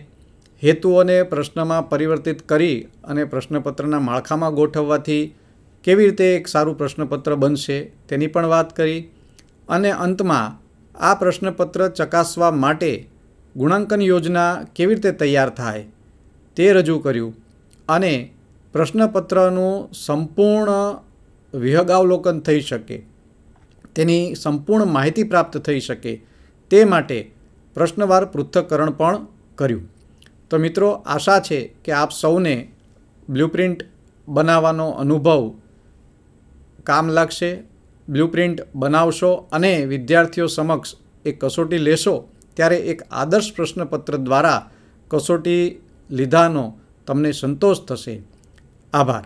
હેતુઓને પ્રશ્નમાં પરિવર્તિત કરી અને પ્રશ્નપત્રના માળખામાં ગોઠવવાથી કેવી રીતે એક સારું પ્રશ્નપત્ર બનશે તેની પણ વાત કરી અને અંતમાં આ પ્રશ્નપત્ર ચકાસવા માટે ગુણાંકન યોજના કેવી રીતે તૈયાર થાય તે રજૂ કર્યું અને પ્રશ્નપત્રનું સંપૂર્ણ વિહગાવલોકન થઈ શકે તેની સંપૂર્ણ માહિતી પ્રાપ્ત થઈ શકે તે માટે પ્રશ્નવાર પૃથ્થકરણ પણ કર્યું તો મિત્રો આશા છે કે આપ સૌને બ્લુપ્રિન્ટ બનાવવાનો અનુભવ કામ લાગશે બ્લુપ્રિન્ટ બનાવશો અને વિદ્યાર્થીઓ સમક્ષ એ કસોટી લેશો ત્યારે એક આદર્શ પ્રશ્નપત્ર દ્વારા કસોટી લીધાનો તમને સંતોષ થશે આભાર